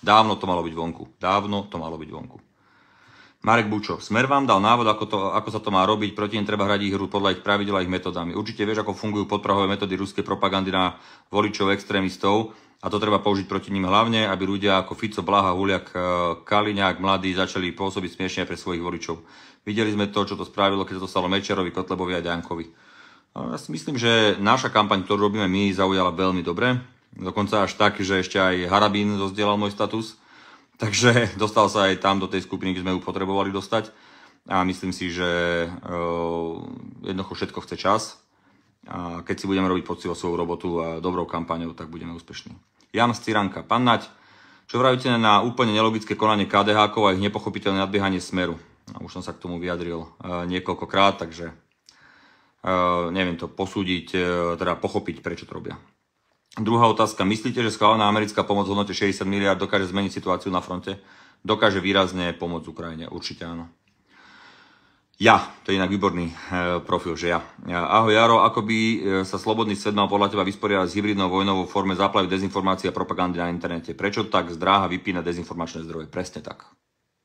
dávno to malo byť vonku. Dávno to malo byť vonku. Marek Bučo, Smer vám dal návod, ako, to, ako sa to má robiť, proti nim treba hradiť hru podľa ich pravidel a ich metodami. Určite vieš, ako fungujú podprahové metódy ruskej propagandy na voličov extrémistov a to treba použiť proti ním hlavne, aby ľudia ako Fico, Blaha, Huliak, e, Kaliňák, mladí začali pôsobiť smiešne pre svojich voličov. Videli sme to, čo to spravilo, keď sa to stalo Mečerovi, Kotlebovi a Ďankovi. No, ja si myslím, že naša kampaň, ktorú robíme my, zaujala veľmi dobre Dokonca až tak, že ešte aj Harabín rozdielal môj status. Takže dostal sa aj tam do tej skupiny, kde sme ju potrebovali dostať. A myslím si, že eh, jednoducho všetko chce čas. A keď si budeme robiť poctivo svoju robotu a dobrou kampaňou, tak budeme úspešní. Jan Ciranka, pán Naď, čo vravíte na úplne nelogické konanie KDH a ich nepochopiteľné nadbiehanie smeru? A už som sa k tomu vyjadril eh, niekoľkokrát, takže eh, neviem to posúdiť, teda pochopiť, prečo to robia. Druhá otázka. Myslíte, že schválená americká pomoc v hodnote 60 miliard dokáže zmeniť situáciu na fronte? Dokáže výrazne pomôcť Ukrajine? Určite áno. Ja, to je inak výborný e, profil, že ja. Ahoj Jaro, ako by e, sa slobodný svet mal podľa teba vysporiadať s hybridnou vojnou vo forme záplavy dezinformácií a propagandy na internete? Prečo tak zdráha vypína dezinformačné zdroje? Presne tak.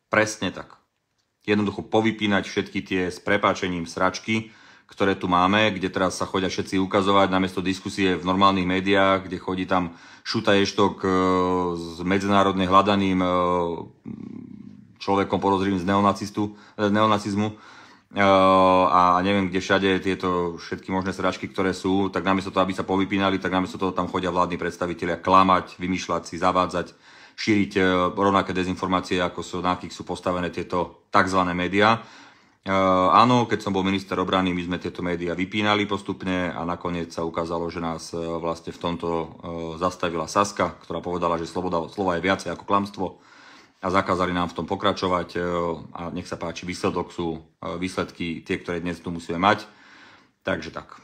Presne tak. Jednoducho povypínať všetky tie s prepáčením sračky, ktoré tu máme, kde teraz sa chodia všetci ukazovať namiesto diskusie v normálnych médiách, kde chodí tam Šuta Eštok e, s medzinárodne hľadaným e, človekom podozrivým z, neonacistu, e, neonacizmu a neviem, kde všade tieto všetky možné sračky, ktoré sú, tak namiesto toho, aby sa povypínali, tak namiesto toho tam chodia vládni predstavitelia klamať, vymýšľať si, zavádzať, šíriť rovnaké dezinformácie, ako sú, na akých sú postavené tieto tzv. médiá E, áno, keď som bol minister obrany, my sme tieto médiá vypínali postupne a nakoniec sa ukázalo, že nás e, vlastne v tomto e, zastavila Saska, ktorá povedala, že sloboda slova je viacej ako klamstvo a zakázali nám v tom pokračovať a nech sa páči, výsledok sú výsledky tie, ktoré dnes tu musíme mať. Takže tak.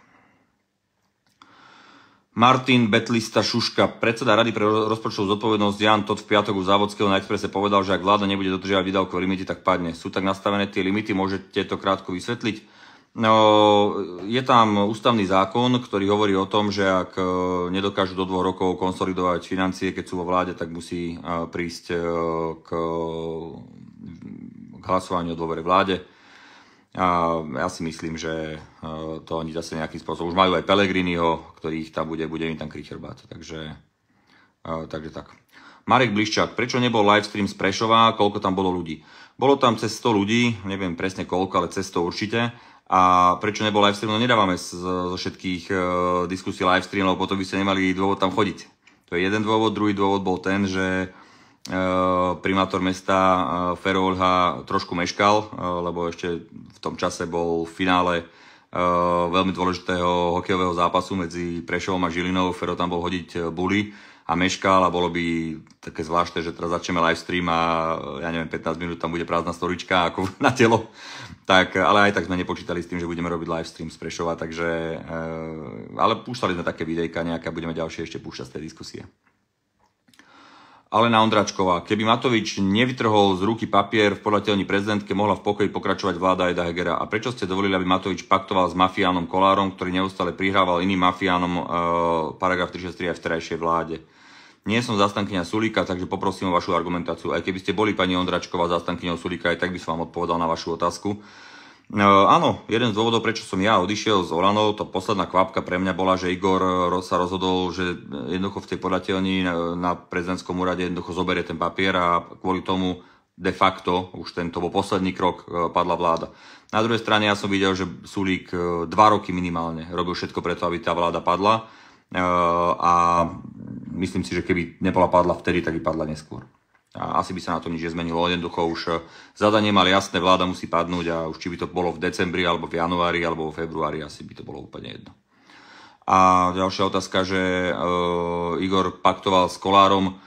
Martin Betlista Šuška, predseda Rady pre rozpočtovú zodpovednosť Jan Todt v piatok u Závodského na Exprese povedal, že ak vláda nebude dodržiavať výdavkové limity, tak padne. Sú tak nastavené tie limity, môžete to krátko vysvetliť? No, je tam ústavný zákon, ktorý hovorí o tom, že ak e, nedokážu do dvoch rokov konsolidovať financie, keď sú vo vláde, tak musí e, prísť e, k, k hlasovaniu o dôvere vláde ja si myslím, že e, to oni zase nejakým spôsobom, už majú aj Pelegriniho, ktorý ich tam bude, bude im tam kryť hrbát, takže, e, takže tak. Marek Bliščák, prečo nebol livestream z Prešova, koľko tam bolo ľudí? Bolo tam cez 100 ľudí, neviem presne koľko, ale cez 100 určite. A prečo nebol livestream? No nedávame zo všetkých e, diskusí livestream, lebo potom by ste nemali dôvod tam chodiť. To je jeden dôvod, druhý dôvod bol ten, že Eh, primátor mesta eh, Ferolha trošku meškal, eh, lebo ešte v tom čase bol v finále veľmi dôležitého hokejového zápasu medzi Prešovom a Žilinou. Fero tam bol hodiť buly a meškal a bolo by také zvláštne, že teraz začneme live stream a ja neviem, 15 minút tam bude prázdna storička ako na telo. Tak, ale aj tak sme nepočítali s tým, že budeme robiť live stream z Prešova, takže, ale púšťali sme také videjka nejaké a budeme ďalšie ešte púšťať z tej diskusie. Alena Ondračková. Keby Matovič nevytrhol z ruky papier v podateľni prezidentke, mohla v pokoji pokračovať vláda Eda Hegera. A prečo ste dovolili, aby Matovič paktoval s mafiánom Kolárom, ktorý neustále prihrával iným mafiánom e, paragraf 363 aj v terajšej vláde? Nie som zastankyňa Sulíka, takže poprosím o vašu argumentáciu. Aj keby ste boli, pani Ondračková, zastankyňou Sulíka, aj tak by som vám odpovedal na vašu otázku. E, áno, jeden z dôvodov, prečo som ja odišiel z Oranov, to posledná kvapka pre mňa bola, že Igor e, sa rozhodol, že e, jednoducho v tej podateľni na prezidentskom úrade jednoducho zoberie ten papier a kvôli tomu de facto, už tento bol posledný krok, padla vláda. Na druhej strane ja som videl, že Sulík dva roky minimálne robil všetko preto, aby tá vláda padla a myslím si, že keby nebola padla vtedy, tak by padla neskôr a asi by sa na tom nič nezmenilo. Jednoducho už e, zadanie mali jasné, vláda musí padnúť a už či by to bolo v decembri, alebo v januári, alebo v februári, asi by to bolo úplne jedno. A ďalšia otázka, že uh, Igor paktoval s Kolárom.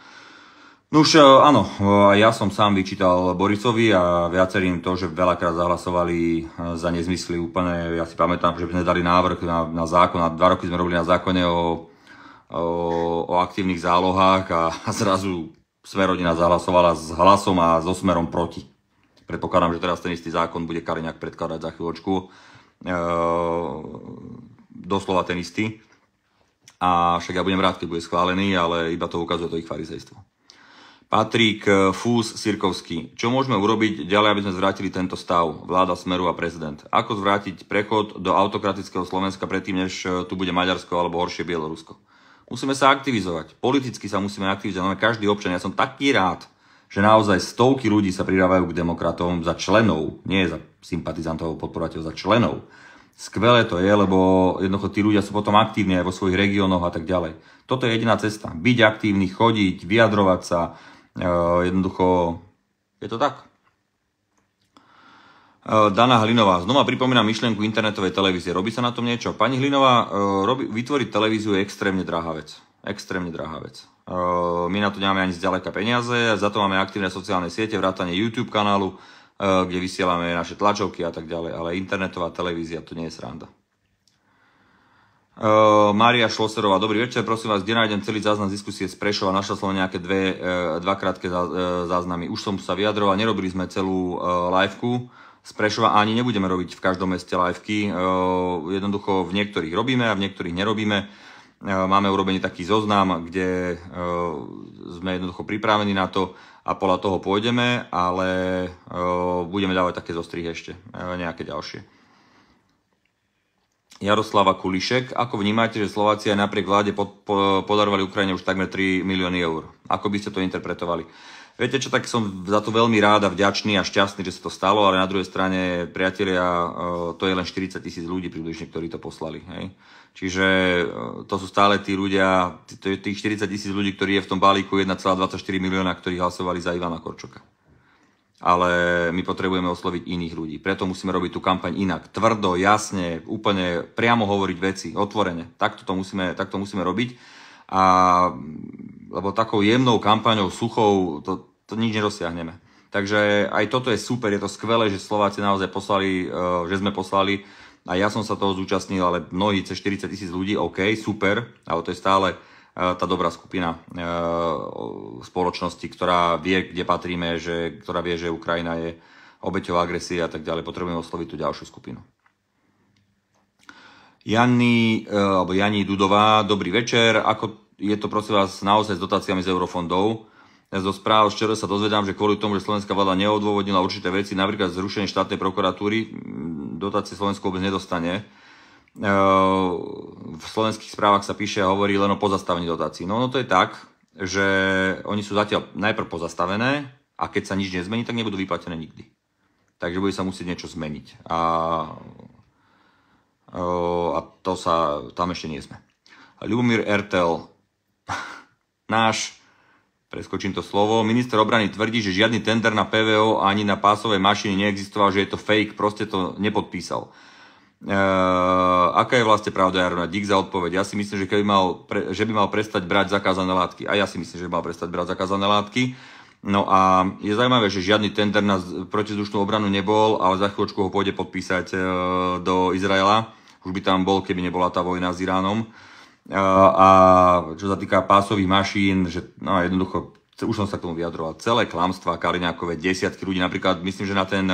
No už uh, e, áno, uh, ja som sám vyčítal Borisovi a viacerým to, že veľakrát zahlasovali za nezmysly úplne. Ja si pamätám, že sme dali návrh na, na zákon, a dva roky sme robili na zákone o, o, o aktívnych zálohách a, a zrazu rodina zahlasovala s hlasom a so smerom proti. Predpokladám, že teraz ten istý zákon bude Kariňák predkladať za chvíľočku. E, doslova ten istý. A však ja budem rád, keď bude schválený, ale iba to ukazuje to ich farizejstvo. Patrik e, Fús Sirkovský. Čo môžeme urobiť ďalej, aby sme zvrátili tento stav? Vláda Smeru a prezident. Ako zvrátiť prechod do autokratického Slovenska predtým, než e, tu bude Maďarsko alebo horšie Bielorusko? Musíme sa aktivizovať. Politicky sa musíme aktivizovať. Máme každý občan. Ja som taký rád, že naozaj stovky ľudí sa pridávajú k demokratom za členov, nie za sympatizantov, podporovateľov, za členov. Skvelé to je, lebo jednoducho tí ľudia sú potom aktívni aj vo svojich regiónoch a tak ďalej. Toto je jediná cesta. Byť aktívny, chodiť, vyjadrovať sa, e, jednoducho je to tak. E, Dana Hlinová. Znova pripomínam myšlienku internetovej televízie. Robí sa na tom niečo? Pani Hlinová, e, vytvoriť televíziu je extrémne drahá vec. Extrémne drahá vec. E, my na to nemáme ani zďaleka peniaze, za to máme aktívne sociálne siete, vrátanie YouTube kanálu, kde vysielame naše tlačovky a tak ďalej, ale internetová televízia to nie je sranda. Uh, Mária Šloserová, dobrý večer, prosím vás, kde nájdem celý záznam z diskusie z Prešova? Našla som nejaké dve, uh, dva krátke záznamy. Už som sa vyjadroval, nerobili sme celú uh, liveku z Prešova ani nebudeme robiť v každom meste liveky. E, jednoducho v niektorých robíme a v niektorých nerobíme. E, máme urobený taký zoznam, kde e, sme jednoducho pripravení na to a podľa toho pôjdeme, ale budeme dávať také zostrihy ešte, nejaké ďalšie. Jaroslava Kulišek. Ako vnímate, že Slovácia napriek vláde podarovali Ukrajine už takmer 3 milióny eur? Ako by ste to interpretovali? Viete čo, tak som za to veľmi rád a vďačný a šťastný, že sa to stalo, ale na druhej strane, priatelia, e, to je len 40 tisíc ľudí približne, ktorí to poslali. Hej? Čiže e, to sú stále tí ľudia, tých 40 tisíc ľudí, ktorí je v tom balíku 1,24 milióna, ktorí hlasovali za Ivana Korčoka. Ale my potrebujeme osloviť iných ľudí. Preto musíme robiť tú kampaň inak. Tvrdo, jasne, úplne priamo hovoriť veci, otvorene. Takto to musíme, takto musíme robiť. A lebo takou jemnou kampaňou, suchou, to, to nič nerozsiahneme. Takže aj toto je super, je to skvelé, že Slováci naozaj poslali, eh, že sme poslali a ja som sa toho zúčastnil, ale mnohí cez 40 tisíc ľudí, OK, super, ale to je stále eh, tá dobrá skupina uh, spoločnosti, ktorá vie, kde patríme, že, ktorá vie, že Ukrajina je obeťová agresie a tak ďalej. Potrebujeme osloviť tú ďalšiu skupinu. Jani, alebo Jani Dudová, dobrý večer. Ako je to prosím vás naozaj s dotáciami z eurofondov. Ja zo správ včera sa dozvedám, že kvôli tomu, že slovenská vláda neodôvodnila určité veci, napríklad zrušenie štátnej prokuratúry, dotácie Slovensko vôbec nedostane. E, v slovenských správach sa píše a hovorí len o pozastavení dotácií. No, no to je tak, že oni sú zatiaľ najprv pozastavené a keď sa nič nezmení, tak nebudú vyplatené nikdy. Takže bude sa musieť niečo zmeniť. A, e, a to sa, tam ešte nie sme. Ľubomír Ertel, náš, preskočím to slovo, minister obrany tvrdí, že žiadny tender na PVO ani na pásovej mašiny neexistoval, že je to fake, proste to nepodpísal. Uh, aká je vlastne pravda, Jarona? Dík za odpoveď. Ja si myslím, že, keby mal pre, že by mal prestať brať zakázané látky. A ja si myslím, že by mal prestať brať zakázané látky. No a je zaujímavé, že žiadny tender na protizdušnú obranu nebol, ale za chvíľočku ho pôjde podpísať uh, do Izraela. Už by tam bol, keby nebola tá vojna s Iránom a čo sa týka pásových mašín, že no, jednoducho, už som sa k tomu vyjadroval, celé klamstvá Kaliňákové, desiatky ľudí, napríklad myslím, že na ten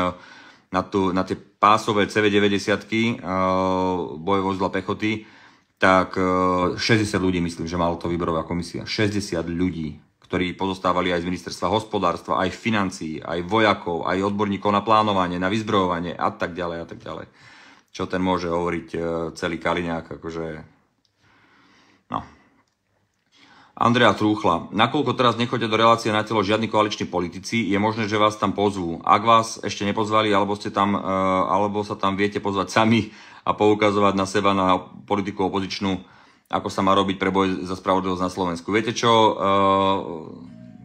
na, tu, na tie pásové CV90 e, boje vozidla pechoty, tak 60 e, ľudí, myslím, že malo to výberová komisia. 60 ľudí, ktorí pozostávali aj z ministerstva hospodárstva, aj financií, aj vojakov, aj odborníkov na plánovanie, na vyzbrojovanie a tak ďalej a tak ďalej. Čo ten môže hovoriť e, celý Kaliňák, akože No. Andrea Trúchla. Nakoľko teraz nechodia do relácie na telo žiadni koaliční politici, je možné, že vás tam pozvú. Ak vás ešte nepozvali, alebo, ste tam, e, alebo sa tam viete pozvať sami a poukazovať na seba, na politiku opozičnú, ako sa má robiť pre boj za spravodlivosť na Slovensku. Viete čo? E,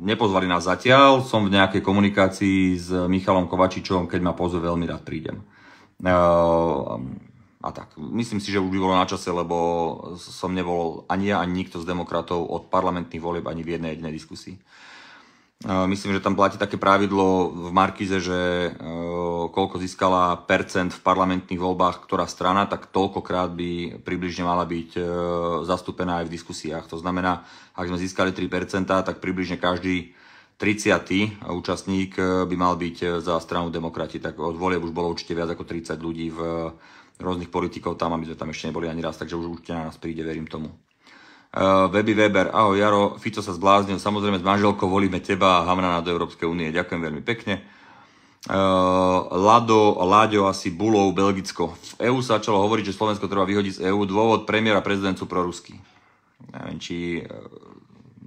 nepozvali nás zatiaľ, som v nejakej komunikácii s Michalom Kovačičom, keď ma pozve, veľmi rád prídem. E, a tak. Myslím si, že už by bolo na čase, lebo som nebol ani ja, ani nikto z demokratov od parlamentných volieb ani v jednej jedinej diskusii. E, myslím, že tam platí také pravidlo v Markize, že e, koľko získala percent v parlamentných voľbách ktorá strana, tak toľkokrát by približne mala byť e, zastúpená aj v diskusiách. To znamená, ak sme získali 3%, tak približne každý 30. účastník by mal byť za stranu demokrati. Tak od volieb už bolo určite viac ako 30 ľudí v rôznych politikov tam a my sme tam ešte neboli ani raz, takže už určite na nás príde, verím tomu. Uh, eh, Weby Weber, ahoj Jaro, Fico sa zbláznil, samozrejme s manželkou volíme teba a Hamrana do Európskej únie, ďakujem veľmi pekne. Uh, Lado, Láďo, asi Bulov, Belgicko. V EÚ sa začalo hovoriť, že Slovensko treba vyhodiť z EÚ. Dôvod premiéra prezident sú proruský. Neviem, či eh,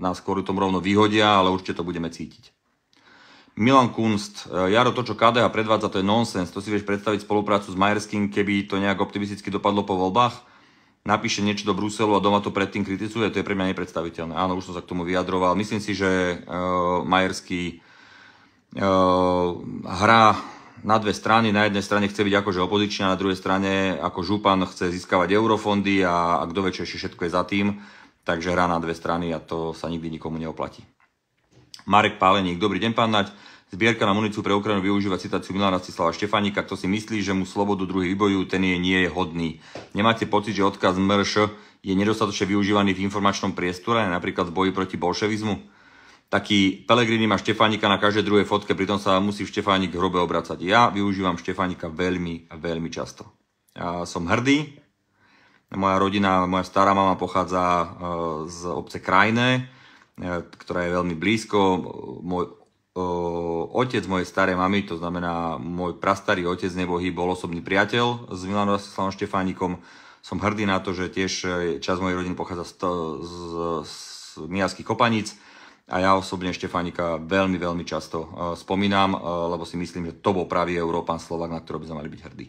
nás skôr tom rovno vyhodia, ale určite to budeme cítiť. Milan Kunst, e, Jaro, to, čo KDH predvádza, to je nonsens. To si vieš predstaviť spoluprácu s Majerským, keby to nejak optimisticky dopadlo po voľbách. Napíše niečo do Bruselu a doma to predtým kritizuje, to je pre mňa nepredstaviteľné. Áno, už som sa k tomu vyjadroval. Myslím si, že uh, Majerský uh, hrá na dve strany. Na jednej strane chce byť akože opozičná, na druhej strane ako župan chce získavať eurofondy a, a kto vie, ešte všetko je za tým. Takže hrá na dve strany a to sa nikdy nikomu neoplatí. Marek Páleník, dobrý deň pán Naď. Zbierka na municiu pre Ukrajinu využíva citáciu Milana Stislava Štefanika, kto si myslí, že mu slobodu druhý vybojujú, ten je nie je hodný. Nemáte pocit, že odkaz MRŠ je nedostatočne využívaný v informačnom priestore, napríklad v boji proti bolševizmu? Taký Pelegrini má Štefánika na každej druhej fotke, pritom sa musí Štefánik hrobe obracať. Ja využívam Štefánika veľmi, veľmi často. Ja som hrdý, moja rodina, moja stará mama pochádza e, z obce Krajné, e, ktorá je veľmi blízko. E, môj otec mojej starej mamy, to znamená môj prastarý otec nebohý, bol osobný priateľ s Milanom Rastislavom Štefánikom. Som hrdý na to, že tiež e, čas mojej rodiny pochádza z, z, z Mijarských kopaníc a ja osobne Štefánika veľmi, veľmi často e, spomínam, e, lebo si myslím, že to bol pravý Európan Slovak, na ktorého by sme mali byť hrdí.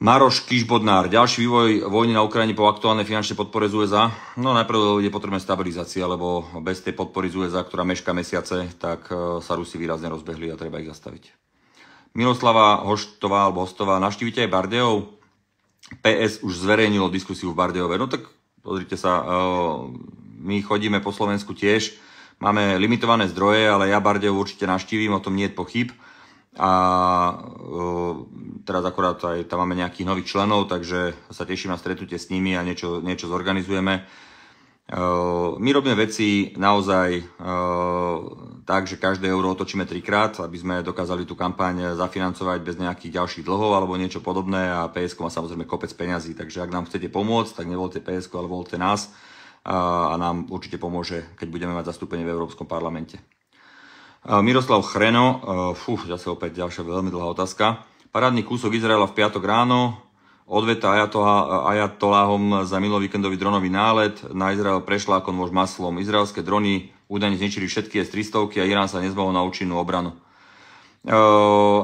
Maroš Kišbodnár, ďalší vývoj vojny na Ukrajine po aktuálnej finančnej podpore z USA. No najprv je potrebné stabilizácia, lebo bez tej podpory z USA, ktorá meška mesiace, tak e, sa Rusi výrazne rozbehli a treba ich zastaviť. Miloslava Hoštová alebo Hostová, naštívite aj Bardejov? PS už zverejnilo diskusiu v Bardejove. No tak pozrite sa, e, my chodíme po Slovensku tiež, máme limitované zdroje, ale ja Bardejov určite naštívim, o tom nie je pochyb a teraz akorát aj tam máme nejakých nových členov, takže sa teším na stretnutie s nimi a niečo, niečo zorganizujeme. My robíme veci naozaj tak, že každé euro otočíme trikrát, aby sme dokázali tú kampaň zafinancovať bez nejakých ďalších dlhov alebo niečo podobné a PSK má samozrejme kopec peňazí, takže ak nám chcete pomôcť, tak nevolte PSK, ale volte nás a nám určite pomôže, keď budeme mať zastúpenie v Európskom parlamente. Miroslav Chreno, e, fú, zase opäť ďalšia veľmi dlhá otázka. Parádny kúsok Izraela v piatok ráno, odveta Ajatoláhom za minulý dronový nálet, na Izrael prešla ako nôž maslom. Izraelské drony údajne zničili všetky S-300 a Irán sa nezbavil na účinnú obranu. E,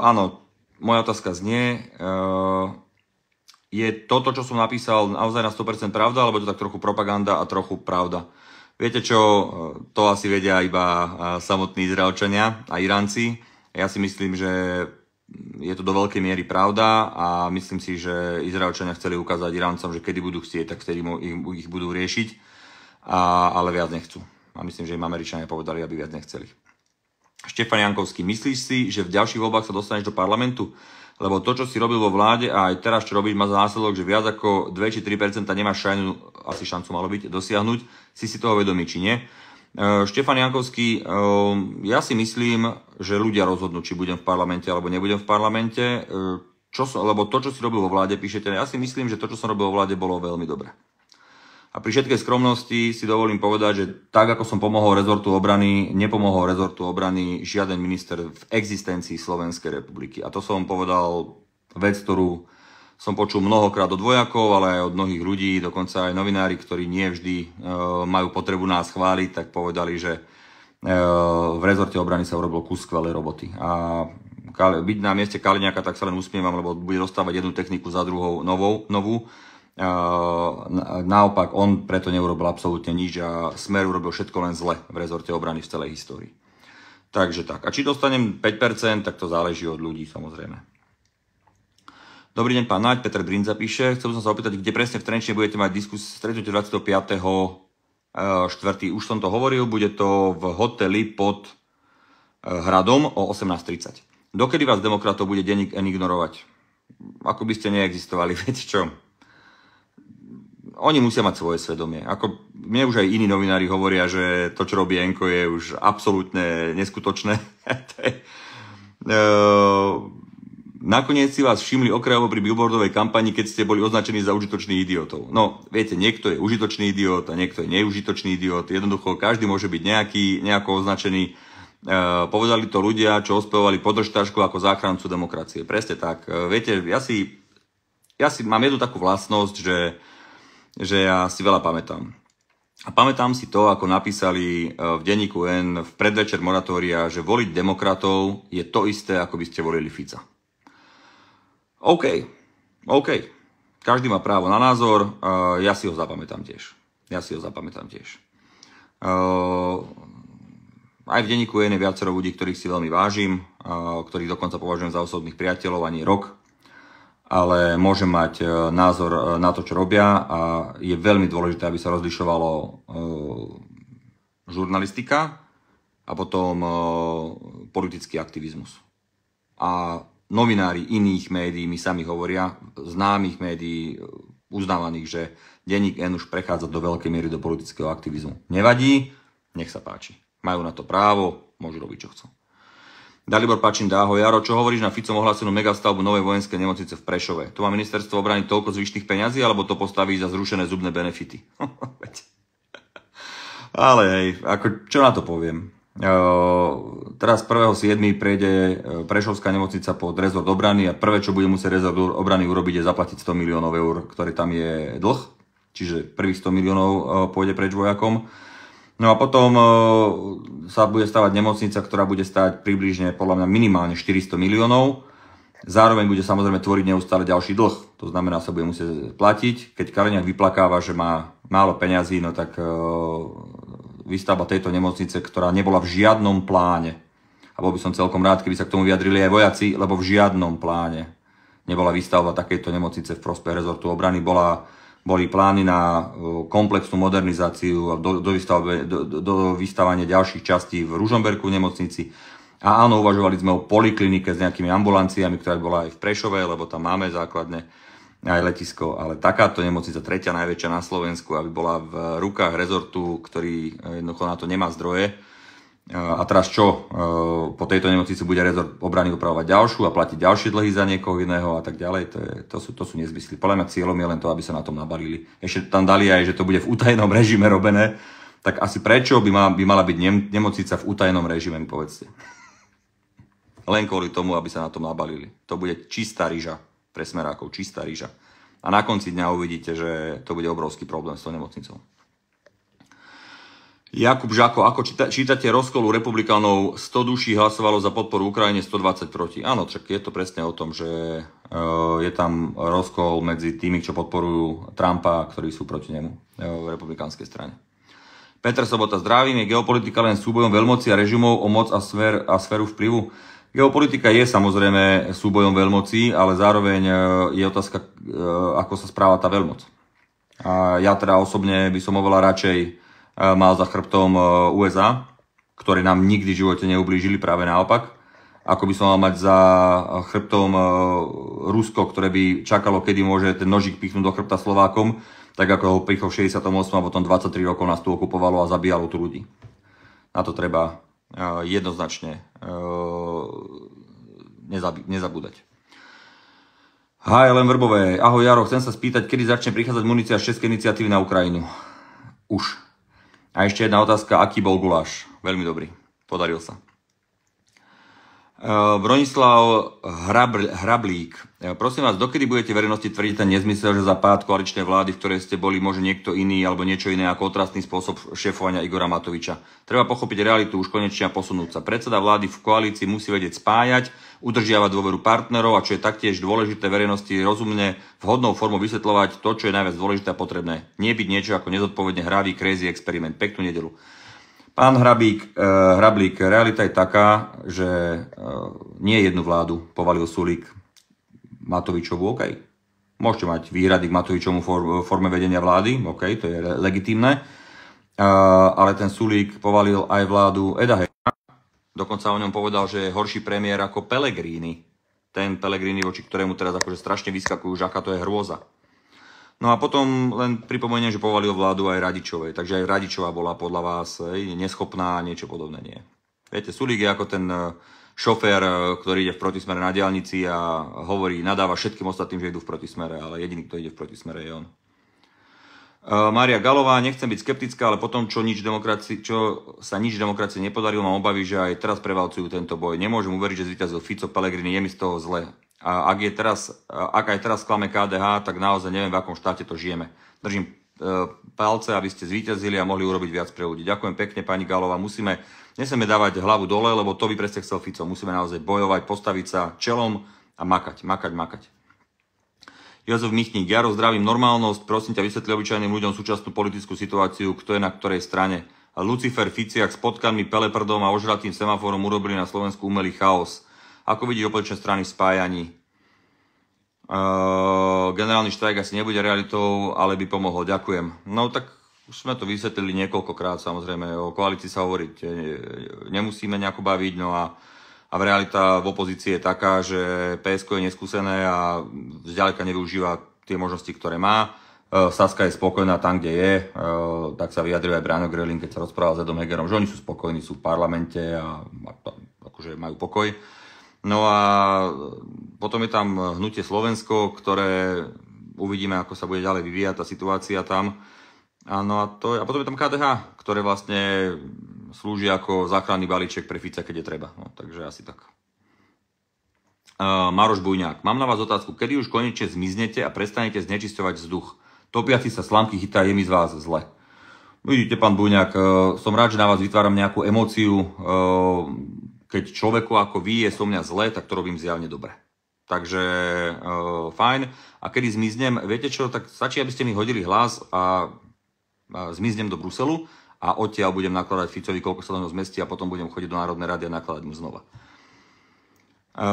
áno, moja otázka znie, e, je toto, čo som napísal, naozaj na 100% pravda, alebo je to tak trochu propaganda a trochu pravda? Viete čo, e, to asi vedia iba e, samotní Izraelčania a Iránci. Ja si myslím, že je to do veľkej miery pravda a myslím si, že Izraelčania chceli ukázať Iráncom, že kedy budú chcieť, tak vtedy ich budú riešiť, a, ale viac nechcú. A myslím, že im Američania povedali, aby viac nechceli. Štefan Jankovský, myslíš si, že v ďalších voľbách sa dostaneš do parlamentu? lebo to, čo si robil vo vláde a aj teraz, čo robíš, má za následok, že viac ako 2 či 3 nemá šajnu, asi šancu malo byť, dosiahnuť. Si si toho vedomý, či nie? E, Štefan Jankovský, e, ja si myslím, že ľudia rozhodnú, či budem v parlamente alebo nebudem v parlamente. E, čo lebo to, čo si robil vo vláde, píšete, ja si myslím, že to, čo som robil vo vláde, bolo veľmi dobré. A pri všetkej skromnosti si dovolím povedať, že tak ako som pomohol rezortu obrany, nepomohol rezortu obrany žiaden minister v existencii Slovenskej republiky. A to som povedal vec, ktorú som počul mnohokrát od vojakov, ale aj od mnohých ľudí, dokonca aj novinári, ktorí nie vždy e, majú potrebu nás chváliť, tak povedali, že e, v rezorte obrany sa urobilo kus skvelej roboty. A byť na mieste Kaliňaka, tak sa len usmievam, lebo bude dostávať jednu techniku za druhou novou, novú Ehm, naopak, on preto neurobil absolútne nič a Smer urobil všetko len zle v rezorte obrany v celej histórii. Takže tak. A či dostanem 5%, tak to záleží od ľudí samozrejme. Dobrý deň, pán Naď, Petr Brinza zapíše. Chcel som sa opýtať, kde presne v Trenčine budete mať diskus stretnutie 25. 4. E, Už som to hovoril, bude to v hoteli pod e, Hradom o 18.30. Dokedy vás demokratov bude denník ignorovať? Ako by ste neexistovali, viete čo? oni musia mať svoje svedomie. Ako mne už aj iní novinári hovoria, že to, čo robí Enko, je už absolútne neskutočné. to je, e, Nakoniec si vás všimli okrajovo pri billboardovej kampani, keď ste boli označení za užitočných idiotov. No, viete, niekto je užitočný idiot a niekto je neužitočný idiot. Jednoducho, každý môže byť nejaký, nejako označený. E, povedali to ľudia, čo ospevovali podržtašku ako záchrancu demokracie. Presne tak. E, viete, ja si, ja si mám jednu takú vlastnosť, že že ja si veľa pamätám. A pamätám si to, ako napísali eh, v denníku N v predvečer moratória, že voliť demokratov je to isté, ako by ste volili Fica. OK, OK. Každý má právo na názor, eh, ja si ho zapamätám tiež. Ja si ho zapamätám tiež. Eh, aj v denníku N je viacero ľudí, ktorých si veľmi vážim, ktorých dokonca považujem za osobných priateľov, ani rok ale môže mať e, názor e, na to, čo robia a je veľmi dôležité, aby sa rozlišovalo e, žurnalistika a potom politický aktivizmus. A novinári iných médií mi sami hovoria, známych médií, uznávaných, že denník N už prechádza do veľkej miery do politického aktivizmu. Nevadí, nech sa páči. Majú na to právo, môžu robiť, čo chcú. Dalibor Pačin Dáho, Jaro, čo hovoríš na Ficom ohlásenú megastavbu novej vojenskej nemocnice v Prešove? To má ministerstvo obrany toľko zvyšných peňazí, alebo to postaví za zrušené zubné benefity? Ale hej, ako, čo na to poviem? Ehm, teraz 1.7. prejde e, Prešovská nemocnica pod rezort obrany a prvé, čo bude musieť rezort obrany urobiť, je zaplatiť 100 miliónov eur, ktorý tam je dlh. Čiže prvých 100 miliónov e, pôjde preč vojakom. No a potom e, sa bude stavať nemocnica, ktorá bude stať približne podľa mňa minimálne 400 miliónov. Zároveň bude samozrejme tvoriť neustále ďalší dlh. To znamená, sa bude musieť platiť. Keď Kaliňák vyplakáva, že má málo peňazí, no tak e, výstavba tejto nemocnice, ktorá nebola v žiadnom pláne, a bol by som celkom rád, keby sa k tomu vyjadrili aj vojaci, lebo v žiadnom pláne nebola výstavba takejto nemocnice v prospech rezortu obrany. Bola boli plány na e, komplexnú modernizáciu a do, do, výstavbe, do, do vystavania ďalších častí v Ružomberku v nemocnici. A áno, uvažovali sme o poliklinike s nejakými ambulanciami, ktorá bola aj v Prešove, lebo tam máme základne aj letisko, ale takáto nemocnica, tretia najväčšia na Slovensku, aby bola v rukách rezortu, ktorý e, jednoducho na to nemá zdroje, a teraz čo? E, po tejto nemocnici bude rezort obrany upravovať ďalšiu a platiť ďalšie dlhy za niekoho iného a tak ďalej. To, je, to, sú, to sú nezmysly. Podľa mňa cieľom je len to, aby sa na tom nabalili. Ešte tam dali aj, že to bude v utajenom režime robené. Tak asi prečo by, mal, by mala byť nem, nemocnica v utajenom režime, mi povedzte. Len kvôli tomu, aby sa na tom nabalili. To bude čistá ryža pre smerákov, čistá ryža. A na konci dňa uvidíte, že to bude obrovský problém s tou nemocnicou. Jakub Žako, ako číta, čítate rozkolu republikánov, 100 duší hlasovalo za podporu Ukrajine, 120 proti. Áno, čak je to presne o tom, že eh, je tam rozkol medzi tými, čo podporujú Trumpa, ktorí sú proti nemu eh, v republikánskej strane. Petr Sobota, zdravím, je geopolitika len súbojom veľmoci a režimov o moc a, sfér, a sféru vplyvu? Geopolitika je samozrejme súbojom veľmoci, ale zároveň eh, je otázka, ako sa správa tá veľmoc. A ja teda osobne by som oveľa radšej E, mal za chrbtom e, USA, ktoré nám nikdy v živote neublížili, práve naopak. Ako by som mal mať za chrbtom e, Rusko, ktoré by čakalo, kedy môže ten nožík pichnúť do chrbta Slovákom, tak ako ho pichol v 68 a potom 23 rokov nás tu okupovalo a zabíjalo tu ľudí. Na to treba jednoznačne nezabúdať. HLM Vrbové, ahoj Jaro, chcem sa spýtať, kedy začne prichádzať munícia z Českej iniciatívy na Ukrajinu? Už. A ešte jedna otázka, aký bol guláš? Veľmi dobrý, podaril sa. Eh, Bronislav Hrabl, Hrablík. Eh, prosím vás, dokedy budete verejnosti tvrdiť ten nezmysel, že za pád koaličnej vlády, v ktorej ste boli, môže niekto iný alebo niečo iné ako otrasný spôsob šéfovania Igora Matoviča? Treba pochopiť realitu už konečne a posunúť sa. Predseda vlády v koalícii musí vedieť spájať, udržiavať dôveru partnerov a čo je taktiež dôležité verejnosti rozumne vhodnou formou vysvetľovať to, čo je najviac dôležité a potrebné. Nie byť niečo ako nezodpovedne hravý crazy experiment. Peknú nedelu. Pán Hrabík, eh, Hrablík, realita je taká, že eh, nie jednu vládu povalil Sulík Matovičovu, OK. Môžete mať výhrady k Matovičomu forme vedenia vlády, OK, to je legitimné. Eh, ale ten Sulík povalil aj vládu Eda Hera. Dokonca o ňom povedal, že je horší premiér ako Pellegrini. Ten Pelegrini, voči ktorému teraz akože strašne vyskakujú, že aká to je hrôza. No a potom len pripomeniem, že povalil vládu aj Radičovej, takže aj Radičová bola podľa vás neschopná a niečo podobné nie. Viete, Sulík je ako ten e, šofér, e, ktorý ide v protismere na diálnici a hovorí, nadáva všetkým ostatným, že idú v protismere, ale jediný, kto ide v protismere je on. E, Mária Galová, nechcem byť skeptická, ale potom, čo, nič čo sa nič demokracie nepodarilo, mám obavy, že aj teraz prevalcujú tento boj. Nemôžem uveriť, že zvíťazil Fico Pellegrini, je mi z toho zle. A ak, je teraz, ak aj teraz klame KDH, tak naozaj neviem, v akom štáte to žijeme. Držím e, palce, aby ste zvíťazili a mohli urobiť viac pre ľudí. Ďakujem pekne, pani Galová. Musíme, nesmieme dávať hlavu dole, lebo to by presne chcel Fico. Musíme naozaj bojovať, postaviť sa čelom a makať, makať, makať. Jozef Michník, Jaro, zdravím normálnosť, prosím ťa vysvetli obyčajným ľuďom súčasnú politickú situáciu, kto je na ktorej strane. Lucifer Ficiak s potkanmi, peleprdom a ožratým semaforom urobili na Slovensku umelý chaos. Ako vidí opozičné strany v spájaní? Uh, generálny štrajk asi nebude realitou, ale by pomohol. Ďakujem. No tak už sme to vysvetlili niekoľkokrát, samozrejme. O koalícii sa hovoriť e, e, nemusíme nejako baviť, no a, a v realita v opozícii je taká, že PSK je neskúsené a zďaleka nevyužíva tie možnosti, ktoré má. Saska je spokojná tam, kde je, tak sa vyjadril aj Brano Grelin, keď sa rozprával s Edom Hegerom, že oni sú spokojní, sú v parlamente a, akože majú pokoj. No a e, potom je tam hnutie Slovensko, ktoré uvidíme, ako sa bude ďalej vyvíjať tá situácia tam. A, no a, to, a potom je tam KDH, ktoré vlastne slúži ako záchranný balíček pre Fica, keď je treba. No, takže asi tak. Uh, Maroš Bujňák, mám na vás otázku, kedy už konečne zmiznete a prestanete znečisťovať vzduch? Topiaci sa slamky chytá, je mi z vás zle. Vidíte, pán Bujňák, uh, som rád, že na vás vytváram nejakú emóciu. Uh, keď človeku ako vy je so mňa zle, tak to robím zjavne dobre. Takže e, fajn. A kedy zmiznem, viete čo, tak stačí, aby ste mi hodili hlas a, a zmiznem do Bruselu a odtiaľ budem nakladať Ficovi, koľko sa do zmestí a potom budem chodiť do Národnej rady a nakladať mu znova. E,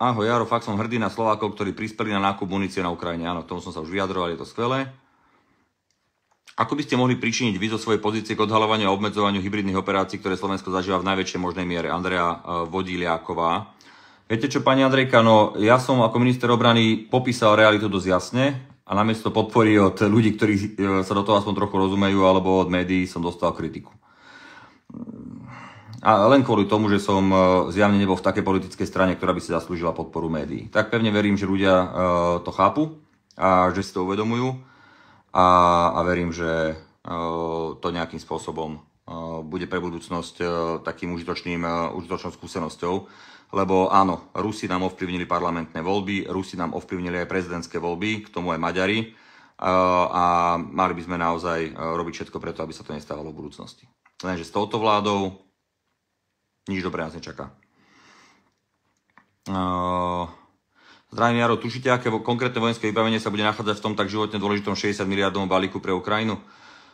ahoj, Jaro, fakt som hrdý na Slovákov, ktorí prispeli na nákup munície na Ukrajine. Áno, k tomu som sa už vyjadroval, je to skvelé. Ako by ste mohli pričiniť vy zo svojej pozície k odhalovaniu a obmedzovaniu hybridných operácií, ktoré Slovensko zažíva v najväčšej možnej miere? Andrea e, Vodíliáková. Viete čo, pani Andrejka, no ja som ako minister obrany popísal realitu dosť jasne a namiesto podpory od ľudí, ktorí e, sa do toho aspoň trochu rozumejú, alebo od médií som dostal kritiku. A len kvôli tomu, že som e, zjavne nebol v takej politickej strane, ktorá by si zaslúžila podporu médií. Tak pevne verím, že ľudia to chápu a že si to uvedomujú a, a verím, že e, to nejakým spôsobom e, bude pre budúcnosť e, takým užitočným, užitočnou skúsenosťou. Lebo áno, Rusi nám ovplyvnili parlamentné voľby, Rusi nám ovplyvnili aj prezidentské voľby, k tomu aj Maďari a mali by sme naozaj robiť všetko preto, aby sa to nestávalo v budúcnosti. Lenže s touto vládou nič dobré nás nečaká. Zdravím Jaro, tušíte, aké konkrétne vojenské vybavenie sa bude nachádzať v tom tak životne dôležitom 60 miliardovom balíku pre Ukrajinu?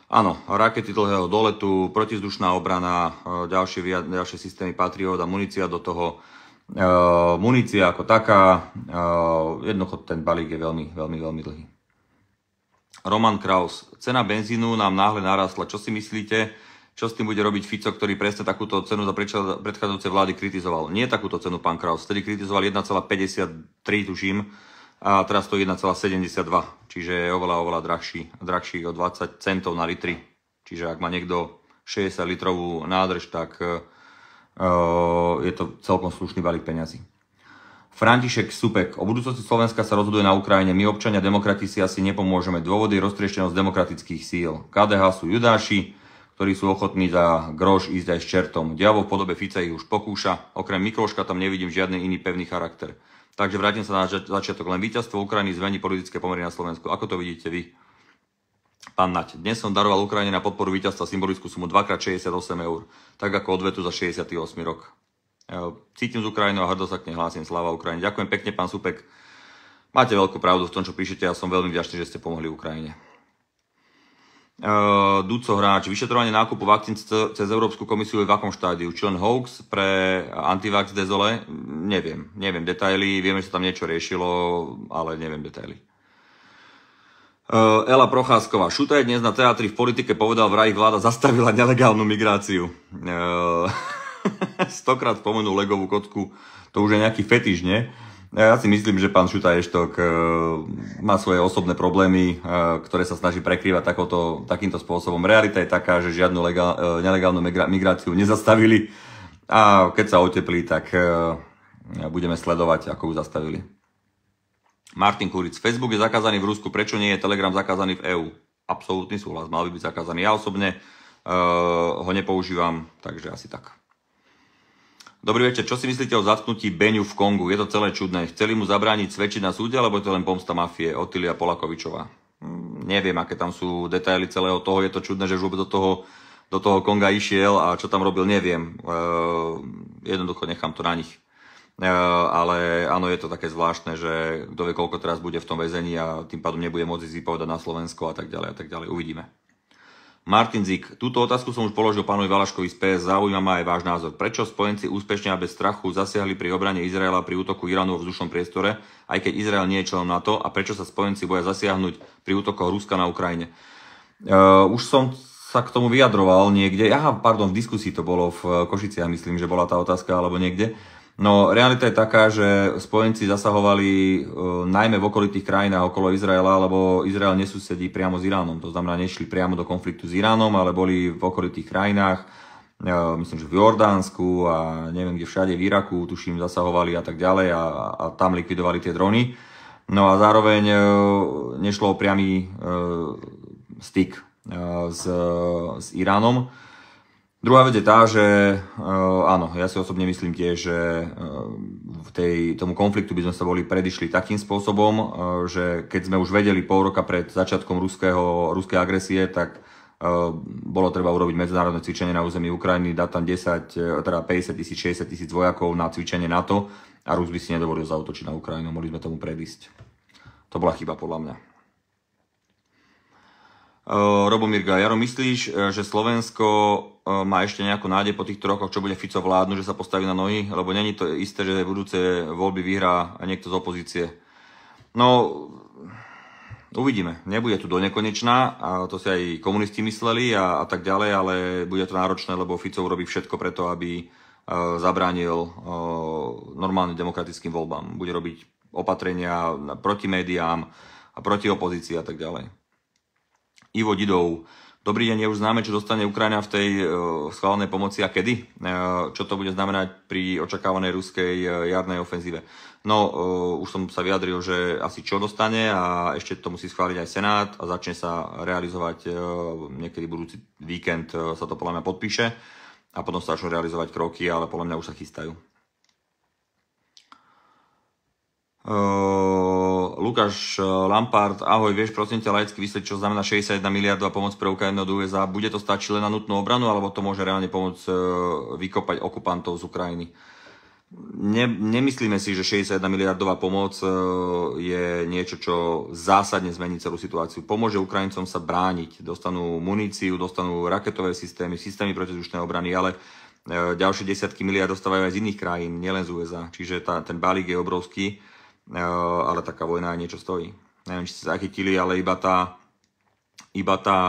Áno, rakety dlhého doletu, protizdušná obrana, e, ďalšie, ďalšie systémy Patriot a munícia do toho. E, munícia ako taká, e, jednoducho ten balík je veľmi, veľmi, veľmi dlhý. Roman Kraus, cena benzínu nám náhle narastla. Čo si myslíte? čo s tým bude robiť Fico, ktorý presne takúto cenu za predchádzajúce vlády kritizoval. Nie takúto cenu pán Kraus, vtedy kritizoval 1,53 tuším a teraz to 1,72, čiže je oveľa, oveľa drahší, drahší o 20 centov na litri. Čiže ak má niekto 60 litrovú nádrž, tak e, e, je to celkom slušný balík peňazí. František Supek. O budúcnosti Slovenska sa rozhoduje na Ukrajine. My občania demokrati si asi nepomôžeme. Dôvody roztrieštenosť demokratických síl. KDH sú judáši, ktorí sú ochotní za grož ísť aj s čertom. Diavo v podobe Fica ich už pokúša, okrem Mikloška tam nevidím žiadny iný pevný charakter. Takže vrátim sa na začiatok. Len víťazstvo Ukrajiny zmení politické pomery na Slovensku. Ako to vidíte vy? Pán Nať, dnes som daroval Ukrajine na podporu víťazstva symbolickú sumu 2x68 eur, tak ako odvetu za 68 rok. E, cítim z Ukrajinou a hrdo sa k nej hlásim. Sláva Ukrajine. Ďakujem pekne, pán Supek. Máte veľkú pravdu v tom, čo píšete a ja som veľmi vďačný, že ste pomohli Ukrajine. E, Duco hráč, vyšetrovanie nákupu vakcín cez Európsku komisiu je v akom štádiu? Či len hoax pre antivax dezole? Neviem, neviem detaily, vieme, že sa tam niečo riešilo, ale neviem detaily. E, Ela Procházková. Šutaj dnes na teatri v politike povedal vraj ich vláda zastavila nelegálnu migráciu. E, stokrát spomenul legovú kotku, to už je nejaký fetiš, nie? No ja si myslím, že pán Šuta Eštok e, má svoje osobné problémy, e, ktoré sa snaží prekrývať takoto, takýmto spôsobom. Realita je taká, že žiadnu legál, e, nelegálnu migráciu nezastavili a keď sa oteplí, tak budeme sledovať, ako ju zastavili. Martin Kuric, Facebook je zakázaný v Rusku, prečo nie je Telegram zakázaný v EÚ? Absolutný súhlas, mal by byť zakázaný. Ja osobne ho nepoužívam, takže asi tak. Dobrý večer, čo si myslíte o zatknutí Beňu v Kongu? Je to celé čudné. Chceli mu zabrániť svedčiť na súde, alebo je to len pomsta mafie? Otilia Polakovičová. Mm, neviem, aké tam sú detaily celého toho. Je to čudné, že už vôbec do toho, do toho Konga išiel a čo tam robil, neviem. Uh, jednoducho nechám to na nich. Uh, ale áno, je to také zvláštne, že kto vie, koľko teraz bude v tom väzení a tým pádom nebude môcť ísť vypovedať na Slovensko a tak ďalej a tak ďalej. Uvidíme. Martin Zik, túto otázku som už položil pánovi Valaškovi z PS, zaujíma ma aj váš názor. Prečo spojenci úspešne a bez strachu zasiahli pri obrane Izraela pri útoku Iránu vo vzdušnom priestore, aj keď Izrael nie je členom NATO a prečo sa spojenci boja zasiahnuť pri útokoch Ruska na Ukrajine? Uh, už som sa k tomu vyjadroval niekde, aha, pardon, v diskusii to bolo v ja myslím, že bola tá otázka alebo niekde. Uh, No realita je taká, že spojenci zasahovali e, najmä v okolitých krajinách okolo Izraela, lebo Izrael nesúsedí priamo s Iránom. To znamená, nešli priamo do konfliktu s Iránom, ale boli v okolitých krajinách, e, myslím, že v Jordánsku a neviem kde všade, v Iraku, tuším, zasahovali a tak ďalej a, a tam likvidovali tie drony. No a zároveň e, nešlo o priamy e, styk e, s, e, s Iránom. Druhá vec je tá, že uh, áno, ja si osobne myslím tiež, že uh, v tej, tomu konfliktu by sme sa boli predišli takým spôsobom, uh, že keď sme už vedeli pol roka pred začiatkom ruského, ruskej agresie, tak uh, bolo treba urobiť medzinárodné cvičenie na území Ukrajiny, dať tam 10, teda 50 tisíc, 60 tisíc vojakov na cvičenie NATO a Rus by si nedovolil zautočiť na Ukrajinu, mohli sme tomu predísť. To bola chyba podľa mňa. Eh, Robomír Jaro, myslíš, eh, že Slovensko eh, má ešte nejakú nádej po týchto rokoch, čo bude Fico vládnu, že sa postaví na nohy? Lebo není to isté, že v budúce voľby vyhrá niekto z opozície. No, uvidíme. Nebude tu do nekonečná, a to si aj komunisti mysleli a, a tak ďalej, ale bude to náročné, lebo Fico urobí všetko preto, aby zabránil normálnym demokratickým voľbám. Bude robiť opatrenia proti médiám a proti opozícii a tak ďalej. Ivo Didov. Dobrý deň, je už známe, čo dostane Ukrajina v tej uh, schválenej pomoci a kedy? Uh, čo to bude znamenať pri očakávanej ruskej uh, jarnej ofenzíve? No, uh, už som sa vyjadril, že asi čo dostane a ešte to musí schváliť aj Senát a začne sa realizovať uh, niekedy budúci víkend uh, sa to podľa mňa podpíše a potom sa začnú realizovať kroky, ale podľa mňa už sa chystajú. Lukáš Lampard, ahoj, vieš prosím ťa laicky vysvetliť, čo znamená 61 miliardová pomoc pre Ukrajinu do USA. Bude to stačiť len na nutnú obranu, alebo to môže reálne pomôcť vykopať okupantov z Ukrajiny? Ne, nemyslíme si, že 61 miliardová pomoc je niečo, čo zásadne zmení celú situáciu. Pomôže Ukrajincom sa brániť. Dostanú muníciu, dostanú raketové systémy, systémy protizdušnej obrany, ale e, ďalšie desiatky miliard dostávajú aj z iných krajín, nielen z USA. Čiže tá, ten balík je obrovský ale taká vojna aj niečo stojí. Neviem, či ste zachytili, ale iba tá, iba tá,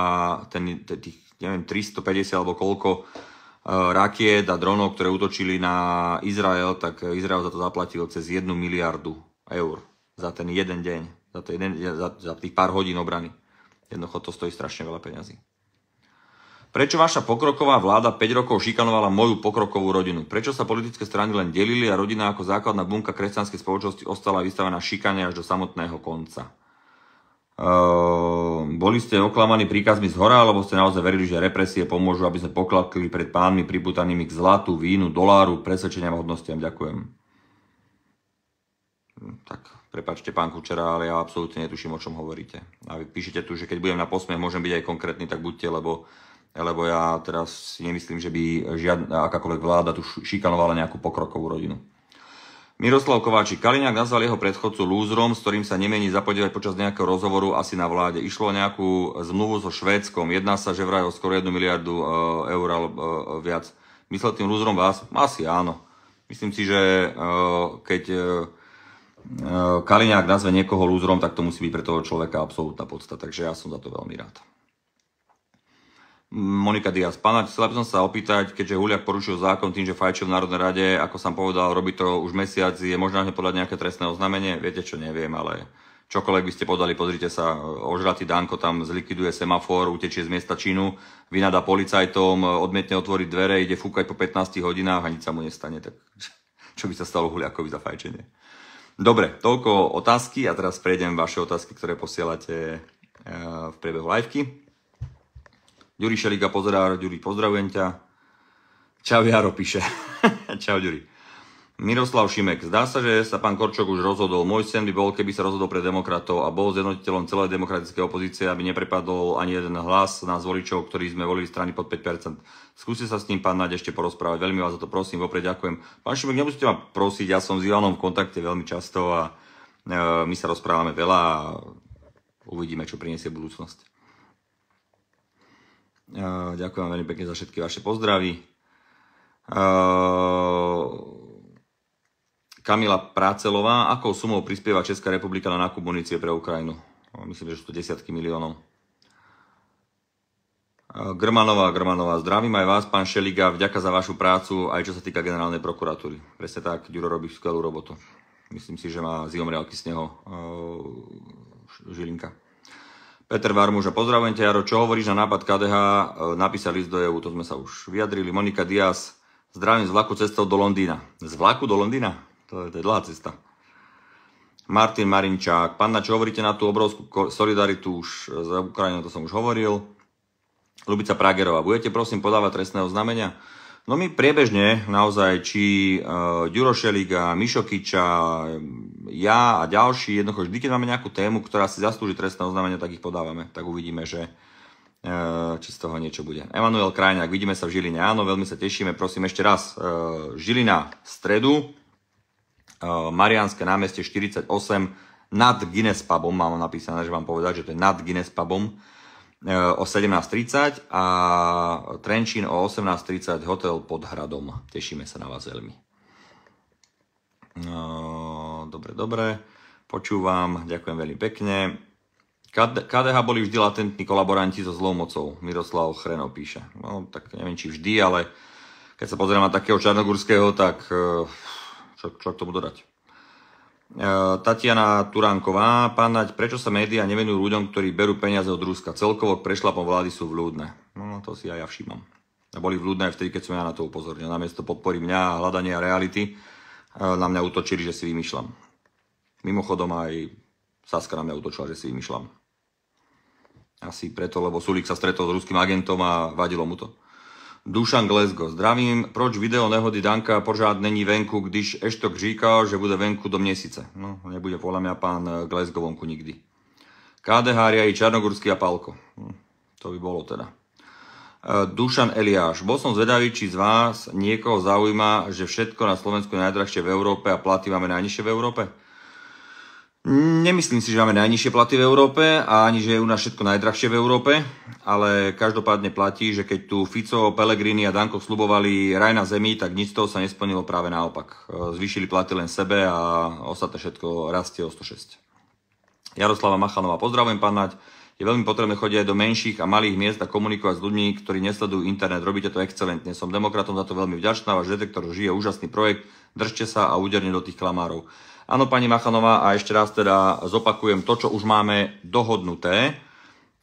ten, tých, neviem, 350 alebo koľko rakiet a dronov, ktoré útočili na Izrael, tak Izrael za to zaplatil cez 1 miliardu eur za ten jeden deň, za, ten jeden, za, za tých pár hodín obrany. Jednoducho to stojí strašne veľa peňazí. Prečo vaša pokroková vláda 5 rokov šikanovala moju pokrokovú rodinu? Prečo sa politické strany len delili a rodina ako základná bunka kresťanskej spoločnosti ostala vystavená šikane až do samotného konca? Ehm, boli ste oklamaní príkazmi z hora, alebo ste naozaj verili, že represie pomôžu, aby sme pokladkli pred pánmi priputanými k zlatu, vínu, doláru, presvedčeniam a hodnostiam? Ďakujem. Hm, tak Prepačte, pán Kučera, ale ja absolútne netuším, o čom hovoríte. A vy píšete tu, že keď budem na posmech, môžem byť aj konkrétny, tak buďte, lebo lebo ja teraz si nemyslím, že by žiadna akákoľvek vláda tu šikanovala nejakú pokrokovú rodinu. Miroslav Kováčik, Kaliňák nazval jeho predchodcu lúzrom, s ktorým sa nemení zapodívať počas nejakého rozhovoru asi na vláde. Išlo o nejakú zmluvu so Švédskom. Jedná sa, že vraj o skoro 1 miliardu e, eur alebo e, viac. Myslel tým lúzrom vás? Asi áno. Myslím si, že e, keď Kaliňák nazve niekoho lúzrom, tak to musí byť pre toho človeka absolútna podstata. Takže ja som za to veľmi rád. Monika Diaz. Pána, chcela by som sa opýtať, keďže Huliak porušil zákon tým, že fajčil v Národnej rade, ako som povedal, robí to už mesiac, je možná podať nejaké trestné oznámenie? Viete čo, neviem, ale čokoľvek by ste podali, pozrite sa, ožratý Danko tam zlikviduje semafor, utečie z miesta činu, vynada policajtom, odmietne otvoriť dvere, ide fúkať po 15 hodinách a nič sa mu nestane. Tak čo by sa stalo Huliakovi za fajčenie? Dobre, toľko otázky a teraz prejdem vaše otázky, ktoré posielate eh, v priebehu liveky. Ďuri Šeliga pozerá, Ďuri, pozdravujem ťa. Čau, Jaro píše. Čau, Ďuri. Miroslav Šimek, zdá sa, že sa pán Korčok už rozhodol. Môj sen by bol, keby sa rozhodol pre demokratov a bol zjednotiteľom celej demokratickej opozície, aby neprepadol ani jeden hlas na voličov, ktorí sme volili strany pod 5%. Skúste sa s ním, pán Naď, ešte porozprávať. Veľmi vás za to prosím, vopred ďakujem. Pán Šimek, nebudete ma prosiť, ja som s Ivanom v kontakte veľmi často a e, my sa rozprávame veľa a uvidíme, čo priniesie budúcnosť. Eh, ďakujem veľmi pekne za všetky vaše pozdravy. Eh, Kamila Prácelová, akou sumou prispieva Česká republika na nákup munície pre Ukrajinu? No, myslím, že sú to desiatky miliónov. Eh, Grmanová, Grmanová, zdravím aj vás, pán Šeliga, vďaka za vašu prácu, aj čo sa týka generálnej prokuratúry. Presne tak, Ďuro robí skvelú robotu. Myslím si, že má zimom reálky z neho uh, Žilinka. Peter Varmuža, pozdravujem ťa, Jaro, čo hovoríš na nápad KDH, e, napísal list do EU, to sme sa už vyjadrili. Monika dias. zdravím z vlaku cestou do Londýna. Z vlaku do Londýna? To je, to je dlhá cesta. Martin Marinčák, panna, čo hovoríte na tú obrovskú solidaritu už e, za Ukrajinu, to som už hovoril. Lubica Pragerová, budete prosím podávať trestné oznámenia? No my priebežne naozaj, či uh, e, Ďurošelika, Mišokiča, ja a ďalší, jednoducho vždy, keď máme nejakú tému, ktorá si zaslúži trestné oznámenie, tak ich podávame. Tak uvidíme, že e, či z toho niečo bude. Emanuel Krajňák, vidíme sa v Žiline. Áno, veľmi sa tešíme. Prosím ešte raz, e, Žilina v stredu, e, Marianské námestie 48, nad Guinness pubom, mám napísané, že vám povedať, že to je nad Guinness pubom o 17.30 a Trenčín o 18.30 hotel pod hradom. Tešíme sa na vás veľmi dobre, dobre. Počúvam, ďakujem veľmi pekne. KDH boli vždy latentní kolaboranti so zlou mocou, Miroslav Chreno píše. No, tak neviem, či vždy, ale keď sa pozrieme na takého Čarnogurského, tak e, čo, čo k tomu dodať? E, Tatiana Turánková, pán Naď, prečo sa médiá nevenujú ľuďom, ktorí berú peniaze od Ruska? Celkovo k prešlapom vlády sú vľúdne. No, no, to si aj ja všímam. A boli vľúdne aj vtedy, keď som ja na to upozornil. Namiesto podpory mňa a hľadania reality, e, na mňa utočili, že si vymýšľam. Mimochodom aj Saska na mňa utočila, že si vymýšľam. Asi preto, lebo Sulík sa stretol s ruským agentom a vadilo mu to. Dušan Glesgo, zdravím, proč video nehody Danka pořád není venku, když Eštok říkal, že bude venku do měsíce. No, nebude podľa mňa pán Glesgo vonku nikdy. KDH i Čarnogórsky a Palko. No, to by bolo teda. E, Dušan Eliáš, bol som zvedavý, či z vás niekoho zaujíma, že všetko na Slovensku je najdrahšie v Európe a platy máme najnižšie v Európe. Nemyslím si, že máme najnižšie platy v Európe a ani, že je u nás všetko najdrahšie v Európe, ale každopádne platí, že keď tu Fico, Pellegrini a Danko slubovali raj na zemi, tak nič z toho sa nesplnilo práve naopak. E, zvýšili platy len sebe a ostatné všetko rastie o 106. Jaroslava Machanová, pozdravujem pán Naď. Je veľmi potrebné chodiť aj do menších a malých miest a komunikovať s ľuďmi, ktorí nesledujú internet. Robíte to excelentne. Som demokratom za to veľmi vďačná. Váš detektor žije úžasný projekt. Držte sa a úderne do tých klamárov. Áno, pani Machanová, a ešte raz teda zopakujem to, čo už máme dohodnuté.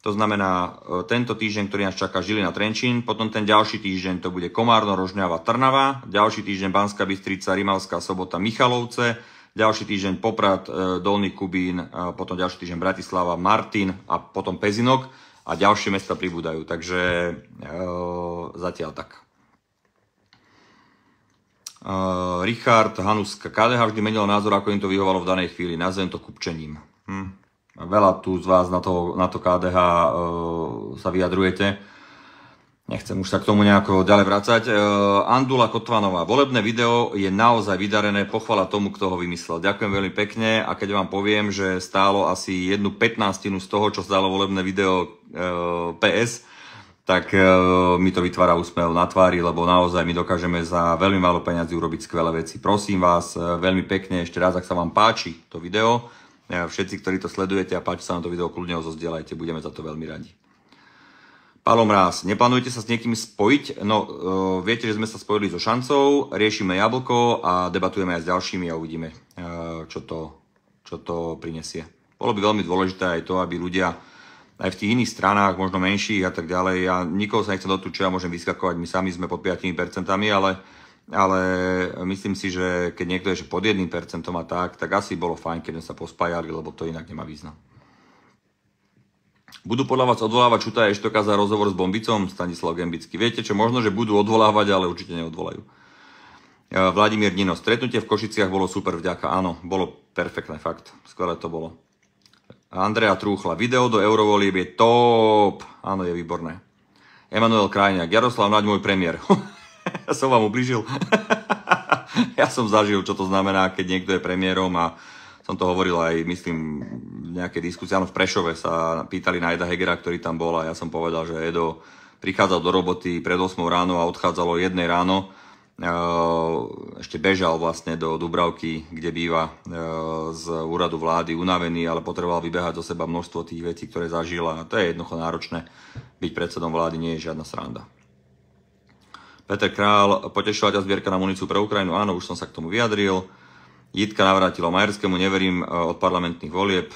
To znamená e, tento týždeň, ktorý nás čaká Žilina Trenčín, potom ten ďalší týždeň to bude Komárno, Rožňava, Trnava, ďalší týždeň Banská Bystrica, Rimavská sobota, Michalovce, ďalší týždeň Poprad, e, Dolný Kubín, potom ďalší týždeň Bratislava, Martin a potom Pezinok a ďalšie mesta pribúdajú. Takže e, zatiaľ tak. Eh, Richard Hanuska. KDH vždy menilo názor, ako im to vyhovalo v danej chvíli. Nazvem to kupčením. Hm. Veľa tu z vás na to, na to KDH eh, sa vyjadrujete. Nechcem už sa k tomu nejako ďalej vracať. E, eh, Andula Kotvanová. Volebné video je naozaj vydarené. Pochvala tomu, kto ho vymyslel. Ďakujem veľmi pekne a keď vám poviem, že stálo asi jednu petnáctinu z toho, čo stálo volebné video PS, tak e, mi to vytvára úsmev na tvári, lebo naozaj my dokážeme za veľmi málo peňazí urobiť skvelé veci. Prosím vás e, veľmi pekne ešte raz, ak sa vám páči to video, e, všetci, ktorí to sledujete a páči sa vám to video, kľudne ho zozdielajte, budeme za to veľmi radi. Palom Rás, neplánujete sa s niekým spojiť? No, e, viete, že sme sa spojili so Šancou, riešime jablko a debatujeme aj s ďalšími a uvidíme, e, čo, to, čo to prinesie. Bolo by veľmi dôležité aj to, aby ľudia aj v tých iných stranách, možno menších a tak ďalej. Ja nikoho sa nechcem dotúčiť, ja môžem vyskakovať, my sami sme pod 5%, ale, ale myslím si, že keď niekto je že pod 1% a tak, tak asi bolo fajn, keď sa pospájali, lebo to inak nemá význam. Budú podľa vás odvolávať Čuta a Eštoka za rozhovor s Bombicom, Stanislav Gembický. Viete čo, možno, že budú odvolávať, ale určite neodvolajú. E, Vladimír Nino, stretnutie v Košiciach bolo super, vďaka, áno, bolo perfektné, fakt, skvelé to bolo. Andrea Trúchla. Video do eurovolieb je top. Áno, je výborné. Emanuel Krajňák. Jaroslav Naď, môj premiér. ja som vám ublížil. ja som zažil, čo to znamená, keď niekto je premiérom a som to hovoril aj, myslím, v nejakej diskusii. Áno, v Prešove sa pýtali na Eda Hegera, ktorý tam bol a ja som povedal, že Edo prichádzal do roboty pred 8 ráno a odchádzalo 1 ráno E, ešte bežal vlastne do Dubravky, kde býva e, z úradu vlády unavený, ale potreboval vybehať do seba množstvo tých vecí, ktoré zažila. a To je jednoducho náročné. Byť predsedom vlády nie je žiadna sranda. Peter Král, potešila ťa zbierka na municiu pre Ukrajinu? Áno, už som sa k tomu vyjadril. Jitka navrátila Majerskému, neverím, e, od parlamentných volieb.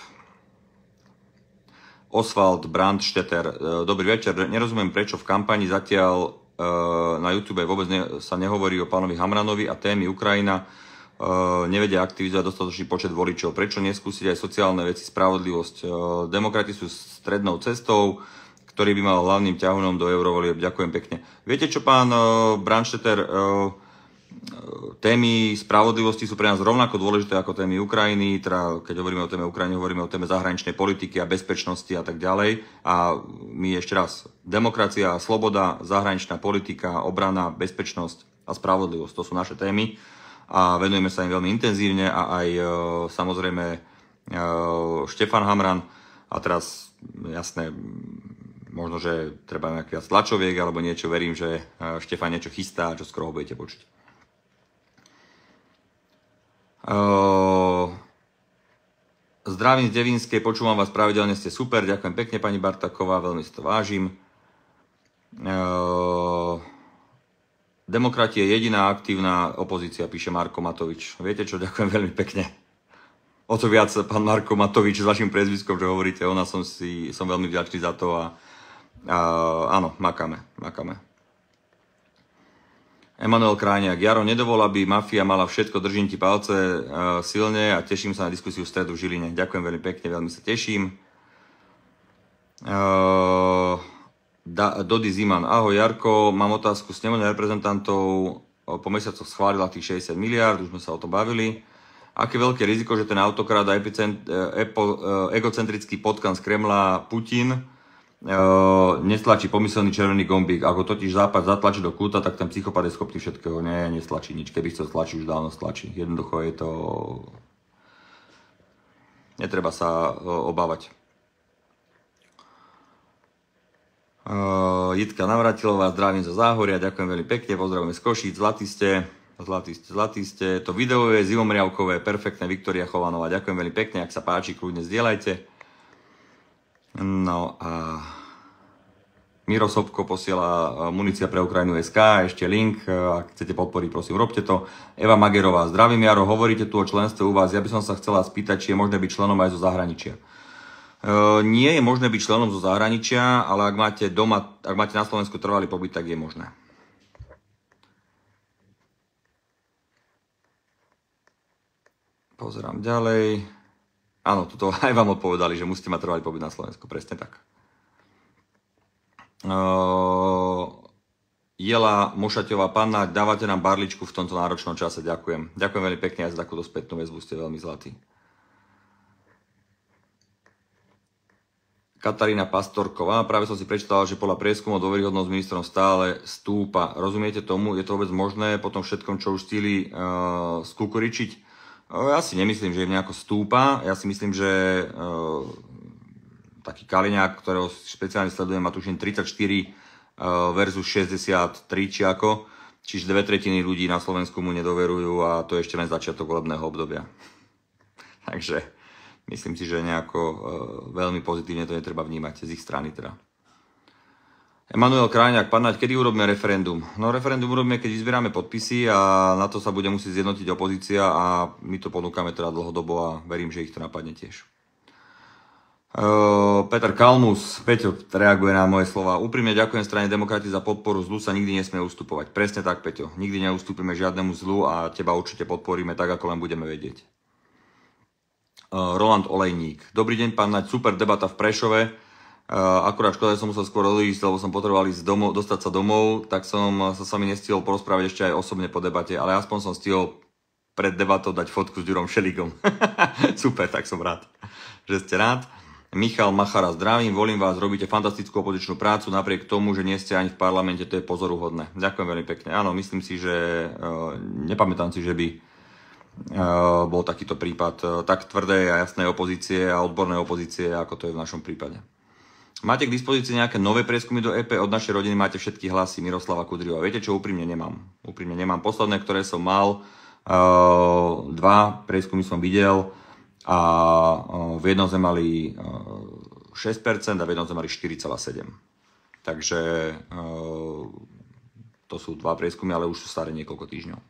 Oswald Brandstetter, dobrý večer. Nerozumiem, prečo v kampani zatiaľ Eh, na YouTube vôbec ne, sa nehovorí o pánovi Hamranovi a témy Ukrajina eh, nevedia aktivizovať dostatočný počet voličov. Prečo neskúsiť aj sociálne veci, spravodlivosť? Eh, demokrati sú strednou cestou, ktorý by mal hlavným ťahunom do eurovolieb. Ďakujem pekne. Viete čo, pán Branšteter, témy spravodlivosti sú pre nás rovnako dôležité ako témy Ukrajiny, teda keď hovoríme o téme Ukrajiny, hovoríme o téme zahraničnej politiky a bezpečnosti a tak ďalej. A my ešte raz, demokracia, sloboda, zahraničná politika, obrana, bezpečnosť a spravodlivosť, to sú naše témy a venujeme sa im veľmi intenzívne a aj e, samozrejme e, Štefan Hamran a teraz jasné, možno, že treba nejaký viac tlačoviek alebo niečo, verím, že e, Štefan niečo chystá, čo skoro ho budete počuť. Eh, zdravím z Devinskej, počúvam vás pravidelne, ste super, ďakujem pekne pani Bartaková, veľmi si to vážim. Eh, Demokratie je jediná aktívna opozícia, píše Marko Matovič. Viete čo, ďakujem veľmi pekne. O to viac, pán Marko Matovič, s vašim prezviskom, že hovoríte, ona som, si, som veľmi vďačný za to a, a áno, makáme, makáme. Emanuel Krajniak, Jaro, nedovol, aby mafia mala všetko, držím ti palce uh, silne a teším sa na diskusiu v stredu v Žiline. Ďakujem veľmi pekne, veľmi sa teším. Uh, da, Ziman, ahoj Jarko, mám otázku s nemôžem reprezentantov, uh, po mesiacoch schválila tých 60 miliard, už sme sa o to bavili. Aké veľké riziko, že ten autokrát a epicent, epo, egocentrický potkan z Kremla Putin netlačí pomyselný červený gombík. Ako totiž západ zatlačí do kúta, tak ten psychopat je schopný všetkého. Nie, nestlačí nič. Keby chcel stlačiť, už dávno stlačí. Jednoducho je to... Netreba sa obávať. Jitka Navratilová, zdravím za Záhoria, ďakujem veľmi pekne, pozdravujem z Košíc, zlatý ste, zlatý ste, zlatý ste. To video je zivomriavkové, perfektné, Viktoria Chovanová, ďakujem veľmi pekne, ak sa páči, kľudne zdieľajte. No a Miro Sobko posiela e, munícia pre Ukrajinu SK, ešte link, e, ak chcete podporiť, prosím, robte to. Eva Magerová, zdravím Jaro, hovoríte tu o členstve u vás, ja by som sa chcela spýtať, či je možné byť členom aj zo zahraničia. E, nie je možné byť členom zo zahraničia, ale ak máte, doma, ak máte na Slovensku trvalý pobyt, tak je možné. Pozerám ďalej. Áno, tuto aj vám odpovedali, že musíte mať trvalý pobyt na Slovensku, presne tak. Uh, Jela Mošaťová panna, dávate nám barličku v tomto náročnom čase, ďakujem. Ďakujem veľmi pekne aj za takúto spätnú väzbu, ste veľmi zlatí. Katarína Pastorková. Práve som si prečítala, že podľa prieskumu dôveryhodnosť ministrom stále stúpa. Rozumiete tomu? Je to vôbec možné po tom všetkom, čo už stýli uh, skukuričiť? No, ja si nemyslím, že im nejako stúpa. Ja si myslím, že eh, taký Kaliňák, ktorého špeciálne sledujem, má tuším 34 eh, versus 63 či ako. Čiže dve tretiny ľudí na Slovensku mu nedoverujú a to je ešte len začiatok volebného obdobia. Takže myslím si, že nejako eh, veľmi pozitívne to netreba vnímať z ich strany teda. Emanuel Krajňák, Naď, kedy urobíme referendum? No referendum urobíme, keď vyzbierame podpisy a na to sa bude musieť zjednotiť opozícia a my to ponúkame teda dlhodobo a verím, že ich to napadne tiež. Peter Kalmus, Peťo reaguje na moje slova. Úprimne ďakujem strane demokrati za podporu zlu, sa nikdy nesmie ustupovať. Presne tak, Peťo. Nikdy neustúpime žiadnemu zlu a teba určite podporíme tak, ako len budeme vedieť. Roland Olejník. Dobrý deň, pán Naď, super debata v Prešove. Eh, akurát škoda, že som musel skôr odísť, lebo som potreboval ísť domov, dostať sa domov, tak som eh, sa s vami nestihol porozprávať ešte aj osobne po debate, ale aspoň som stihol pred debatou dať fotku s Ďurom Šelikom. Super, tak som rád, že ste rád. Michal Machara, zdravím, volím vás, robíte fantastickú opozičnú prácu, napriek tomu, že nie ste ani v parlamente, to je pozoruhodné. Ďakujem veľmi pekne. Áno, myslím si, že eh, nepamätám si, že by bol takýto prípad tak tvrdej a jasnej opozície a odbornej opozície, ako to je v našom prípade. Máte k dispozícii nejaké nové prieskumy do EP? Od našej rodiny máte všetky hlasy Miroslava Kudriova. Viete čo, úprimne nemám. Úprimne nemám. Posledné, ktoré som mal, eh, dva prieskumy som videl a eh, v jednom sme mali 6% eh, a v jednom sme mali 4,7%. Takže to sú dva prieskumy, ale už sú staré niekoľko týždňov.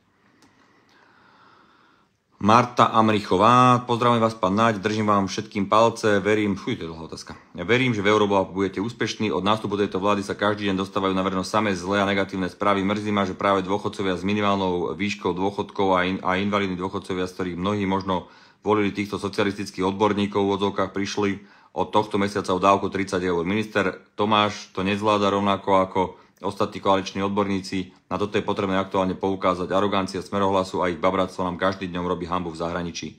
Marta Amrichová, pozdravujem vás pán Naď, držím vám všetkým palce, verím, fuj, to je dlhá otázka. Ja verím, že v Euroblab budete úspešní, od nástupu tejto vlády sa každý deň dostávajú na verno samé zlé a negatívne správy. Mrzí ma, že práve dôchodcovia s minimálnou výškou dôchodkov a, in, a invalidní dôchodcovia, z ktorých mnohí možno volili týchto socialistických odborníkov v odzovkách, prišli od tohto mesiaca o dávku 30 eur. Minister Tomáš to nezvláda rovnako ako ostatní koaliční odborníci. Na toto je potrebné aktuálne poukázať. Arogancia smerohlasu a ich babratstvo nám každý dňom robí hambu v zahraničí.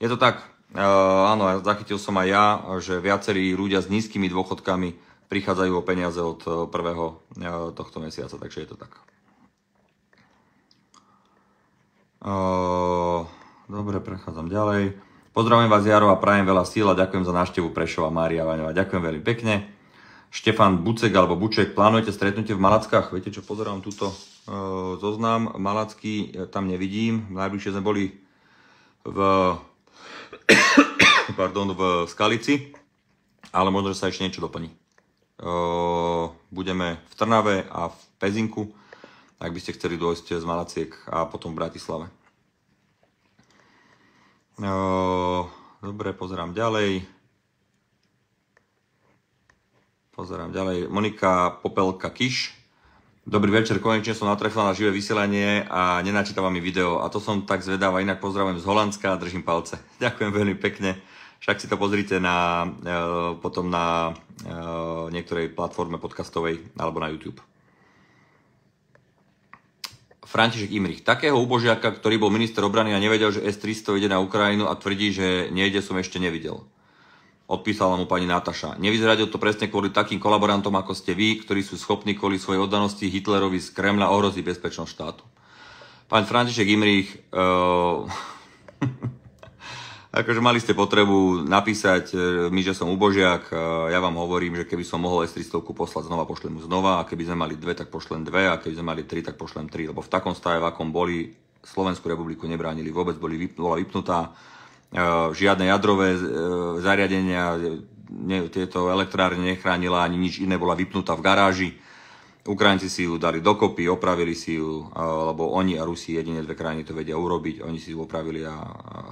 Je to tak, e, áno, zachytil som aj ja, že viacerí ľudia s nízkymi dôchodkami prichádzajú o peniaze od e, prvého e, tohto mesiaca, takže je to tak. E, dobre, prechádzam ďalej. Pozdravujem vás, Jaro, a prajem veľa a Ďakujem za návštevu Prešova, Mária Vaňová. Ďakujem veľmi pekne. Štefan Bucek alebo Buček, plánujete stretnutie v Malackách? Viete čo, pozerám túto e, zoznam, Malacky e, tam nevidím, najbližšie sme boli v, pardon, v Skalici, ale možno, že sa ešte niečo doplní. E, budeme v Trnave a v Pezinku, ak by ste chceli dôjsť z Malaciek a potom v Bratislave. E, dobre, pozerám ďalej. Pozerám ďalej. Monika Popelka Kiš. Dobrý večer, konečne som natrefila na živé vysielanie a nenačítava mi video. A to som tak zvedáva, inak pozdravujem z Holandska a držím palce. Ďakujem veľmi pekne. Však si to pozrite na, e, potom na e, niektorej platforme podcastovej alebo na YouTube. František Imrich. Takého ubožiaka, ktorý bol minister obrany a nevedel, že S-300 ide na Ukrajinu a tvrdí, že nejde, som ešte nevidel odpísala mu pani Nataša. Nevyzradil to presne kvôli takým kolaborantom, ako ste vy, ktorí sú schopní kvôli svojej oddanosti Hitlerovi z Kremľa ohroziť bezpečnosť štátu. Pán František Imrich, uh, akože mali ste potrebu napísať eh, mi, že som ubožiak, eh, ja vám hovorím, že keby som mohol S300 poslať znova, pošlem mu znova, a keby sme mali dve, tak pošlem dve, a keby sme mali tri, tak pošlem tri, lebo v takom stave, v akom boli, Slovenskú republiku nebránili vôbec, boli, bola vypnutá, E, žiadne jadrové e, zariadenia, e, tieto elektrárne nechránila ani nič iné, bola vypnutá v garáži. Ukrajinci si ju dali dokopy, opravili si ju, lebo oni a Rusi jedine dve krajiny to vedia urobiť, oni si ju opravili a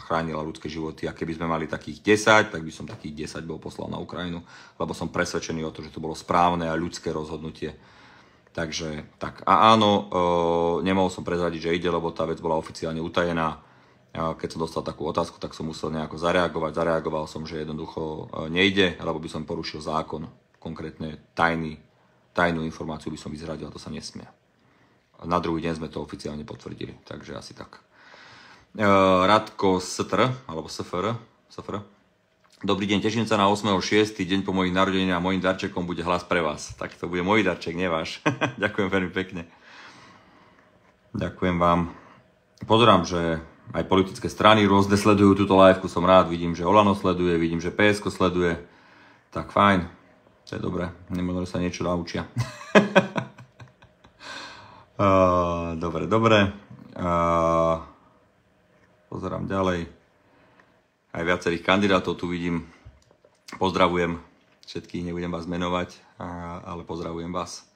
chránila ľudské životy a keby sme mali takých 10, tak by som takých 10 bol poslal na Ukrajinu, lebo som presvedčený o to, že to bolo správne a ľudské rozhodnutie. Takže tak. A áno, nemohol som prezradiť, že ide, lebo tá vec bola oficiálne utajená keď som dostal takú otázku, tak som musel nejako zareagovať. Zareagoval som, že jednoducho e, nejde, alebo by som porušil zákon, konkrétne tajný, tajnú informáciu by som vyzradil a to sa nesmie. Na druhý deň sme to oficiálne potvrdili, takže asi tak. E, Radko Str, alebo Sfr, Sfr. Dobrý deň, teším sa na 8.6. deň po mojich narodení a mojim darčekom bude hlas pre vás. Tak to bude môj darček, váš. Ďakujem veľmi pekne. Ďakujem vám. Pozerám, že aj politické strany rôzne sledujú túto liveku, som rád, vidím, že Olano sleduje, vidím, že PSK sleduje, tak fajn, to je dobré, nemožno, že sa niečo naučia. uh, dobre, dobre, uh, pozerám ďalej, aj viacerých kandidátov tu vidím, pozdravujem všetkých, nebudem vás menovať, uh, ale pozdravujem vás.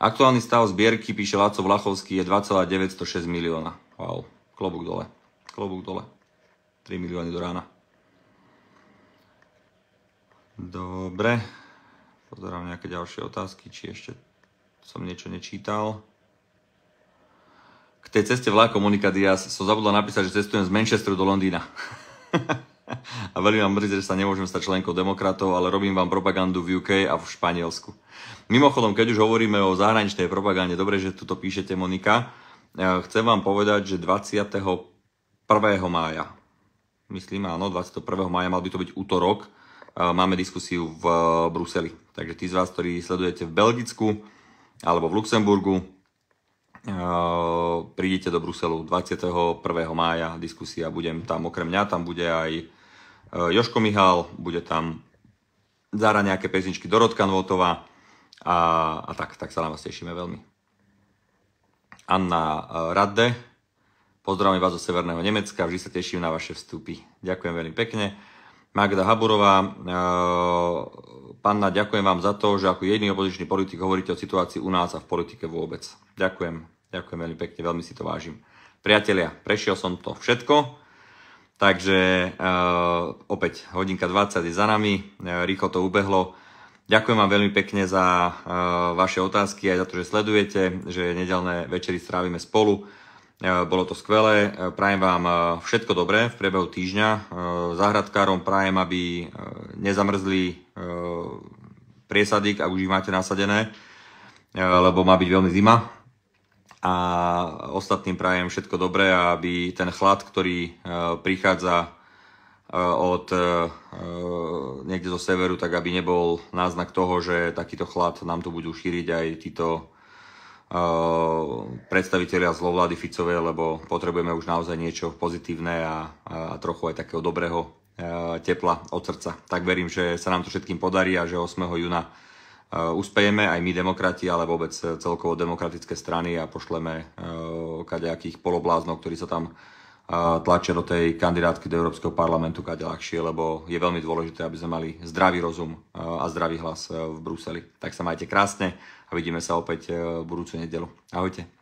Aktuálny stav zbierky, píše Laco Vlachovský, je 2,906 milióna. Wow klobúk dole, klobúk dole. 3 milióny do rána. Dobre, pozerám nejaké ďalšie otázky, či ešte som niečo nečítal. K tej ceste vlakom Monika Diaz som zabudla napísať, že cestujem z Manchesteru do Londýna. a veľmi vám mrzí, že sa nemôžem stať členkou demokratov, ale robím vám propagandu v UK a v Španielsku. Mimochodom, keď už hovoríme o zahraničnej propagande, dobre, že tu to píšete, Monika, chcem vám povedať, že 21. mája, myslím áno, 21. mája mal by to byť útorok, máme diskusiu v e, Bruseli. Takže tí z vás, ktorí sledujete v Belgicku alebo v Luxemburgu, e, prídite do Bruselu 21. mája, diskusia, budem tam okrem mňa, tam bude aj e, Joško Mihal, bude tam zára nejaké pezničky Dorotka Nvotová a, a tak, tak sa na vás tešíme veľmi. Anna eh, Radde. Pozdravím vás zo Severného Nemecka, vždy sa teším na vaše vstupy. Ďakujem veľmi pekne. Magda Haburová, eh, panna, ďakujem vám za to, že ako jediný opozičný politik hovoríte o situácii u nás a v politike vôbec. Ďakujem, ďakujem veľmi pekne, veľmi si to vážim. Priatelia, prešiel som to všetko, takže eh, opäť hodinka 20 je za nami, rýchlo to ubehlo. Ďakujem vám veľmi pekne za eh, vaše otázky aj za to, že sledujete, že nedelné večery strávime spolu. Eh, bolo to skvelé, eh, prajem vám všetko dobré v priebehu týždňa. zahradkárom prajem, aby nezamrzli priesadík, ak už ich máte nasadené, lebo má byť veľmi zima. A ostatným prajem všetko dobré, aby ten chlad, ktorý prichádza Eh, od eh, eh, niekde zo severu, tak aby nebol náznak toho, že takýto chlad nám tu budú šíriť aj títo predstaviteľia zlovlády Ficovej, lebo potrebujeme už naozaj niečo pozitívne a, a trochu aj takého dobrého tepla od srdca. Tak verím, že sa nám to všetkým podarí a že 8. júna uspejeme, aj my demokrati, ale vôbec celkovo demokratické strany a pošleme kadejakých polobláznov, ktorí sa tam tlačia do tej kandidátky do Európskeho parlamentu kade ľahšie, lebo je veľmi dôležité, aby sme mali zdravý rozum a zdravý hlas e, v Bruseli. Tak sa majte krásne a vidíme sa opäť e, v budúcu nedelu. Ahojte.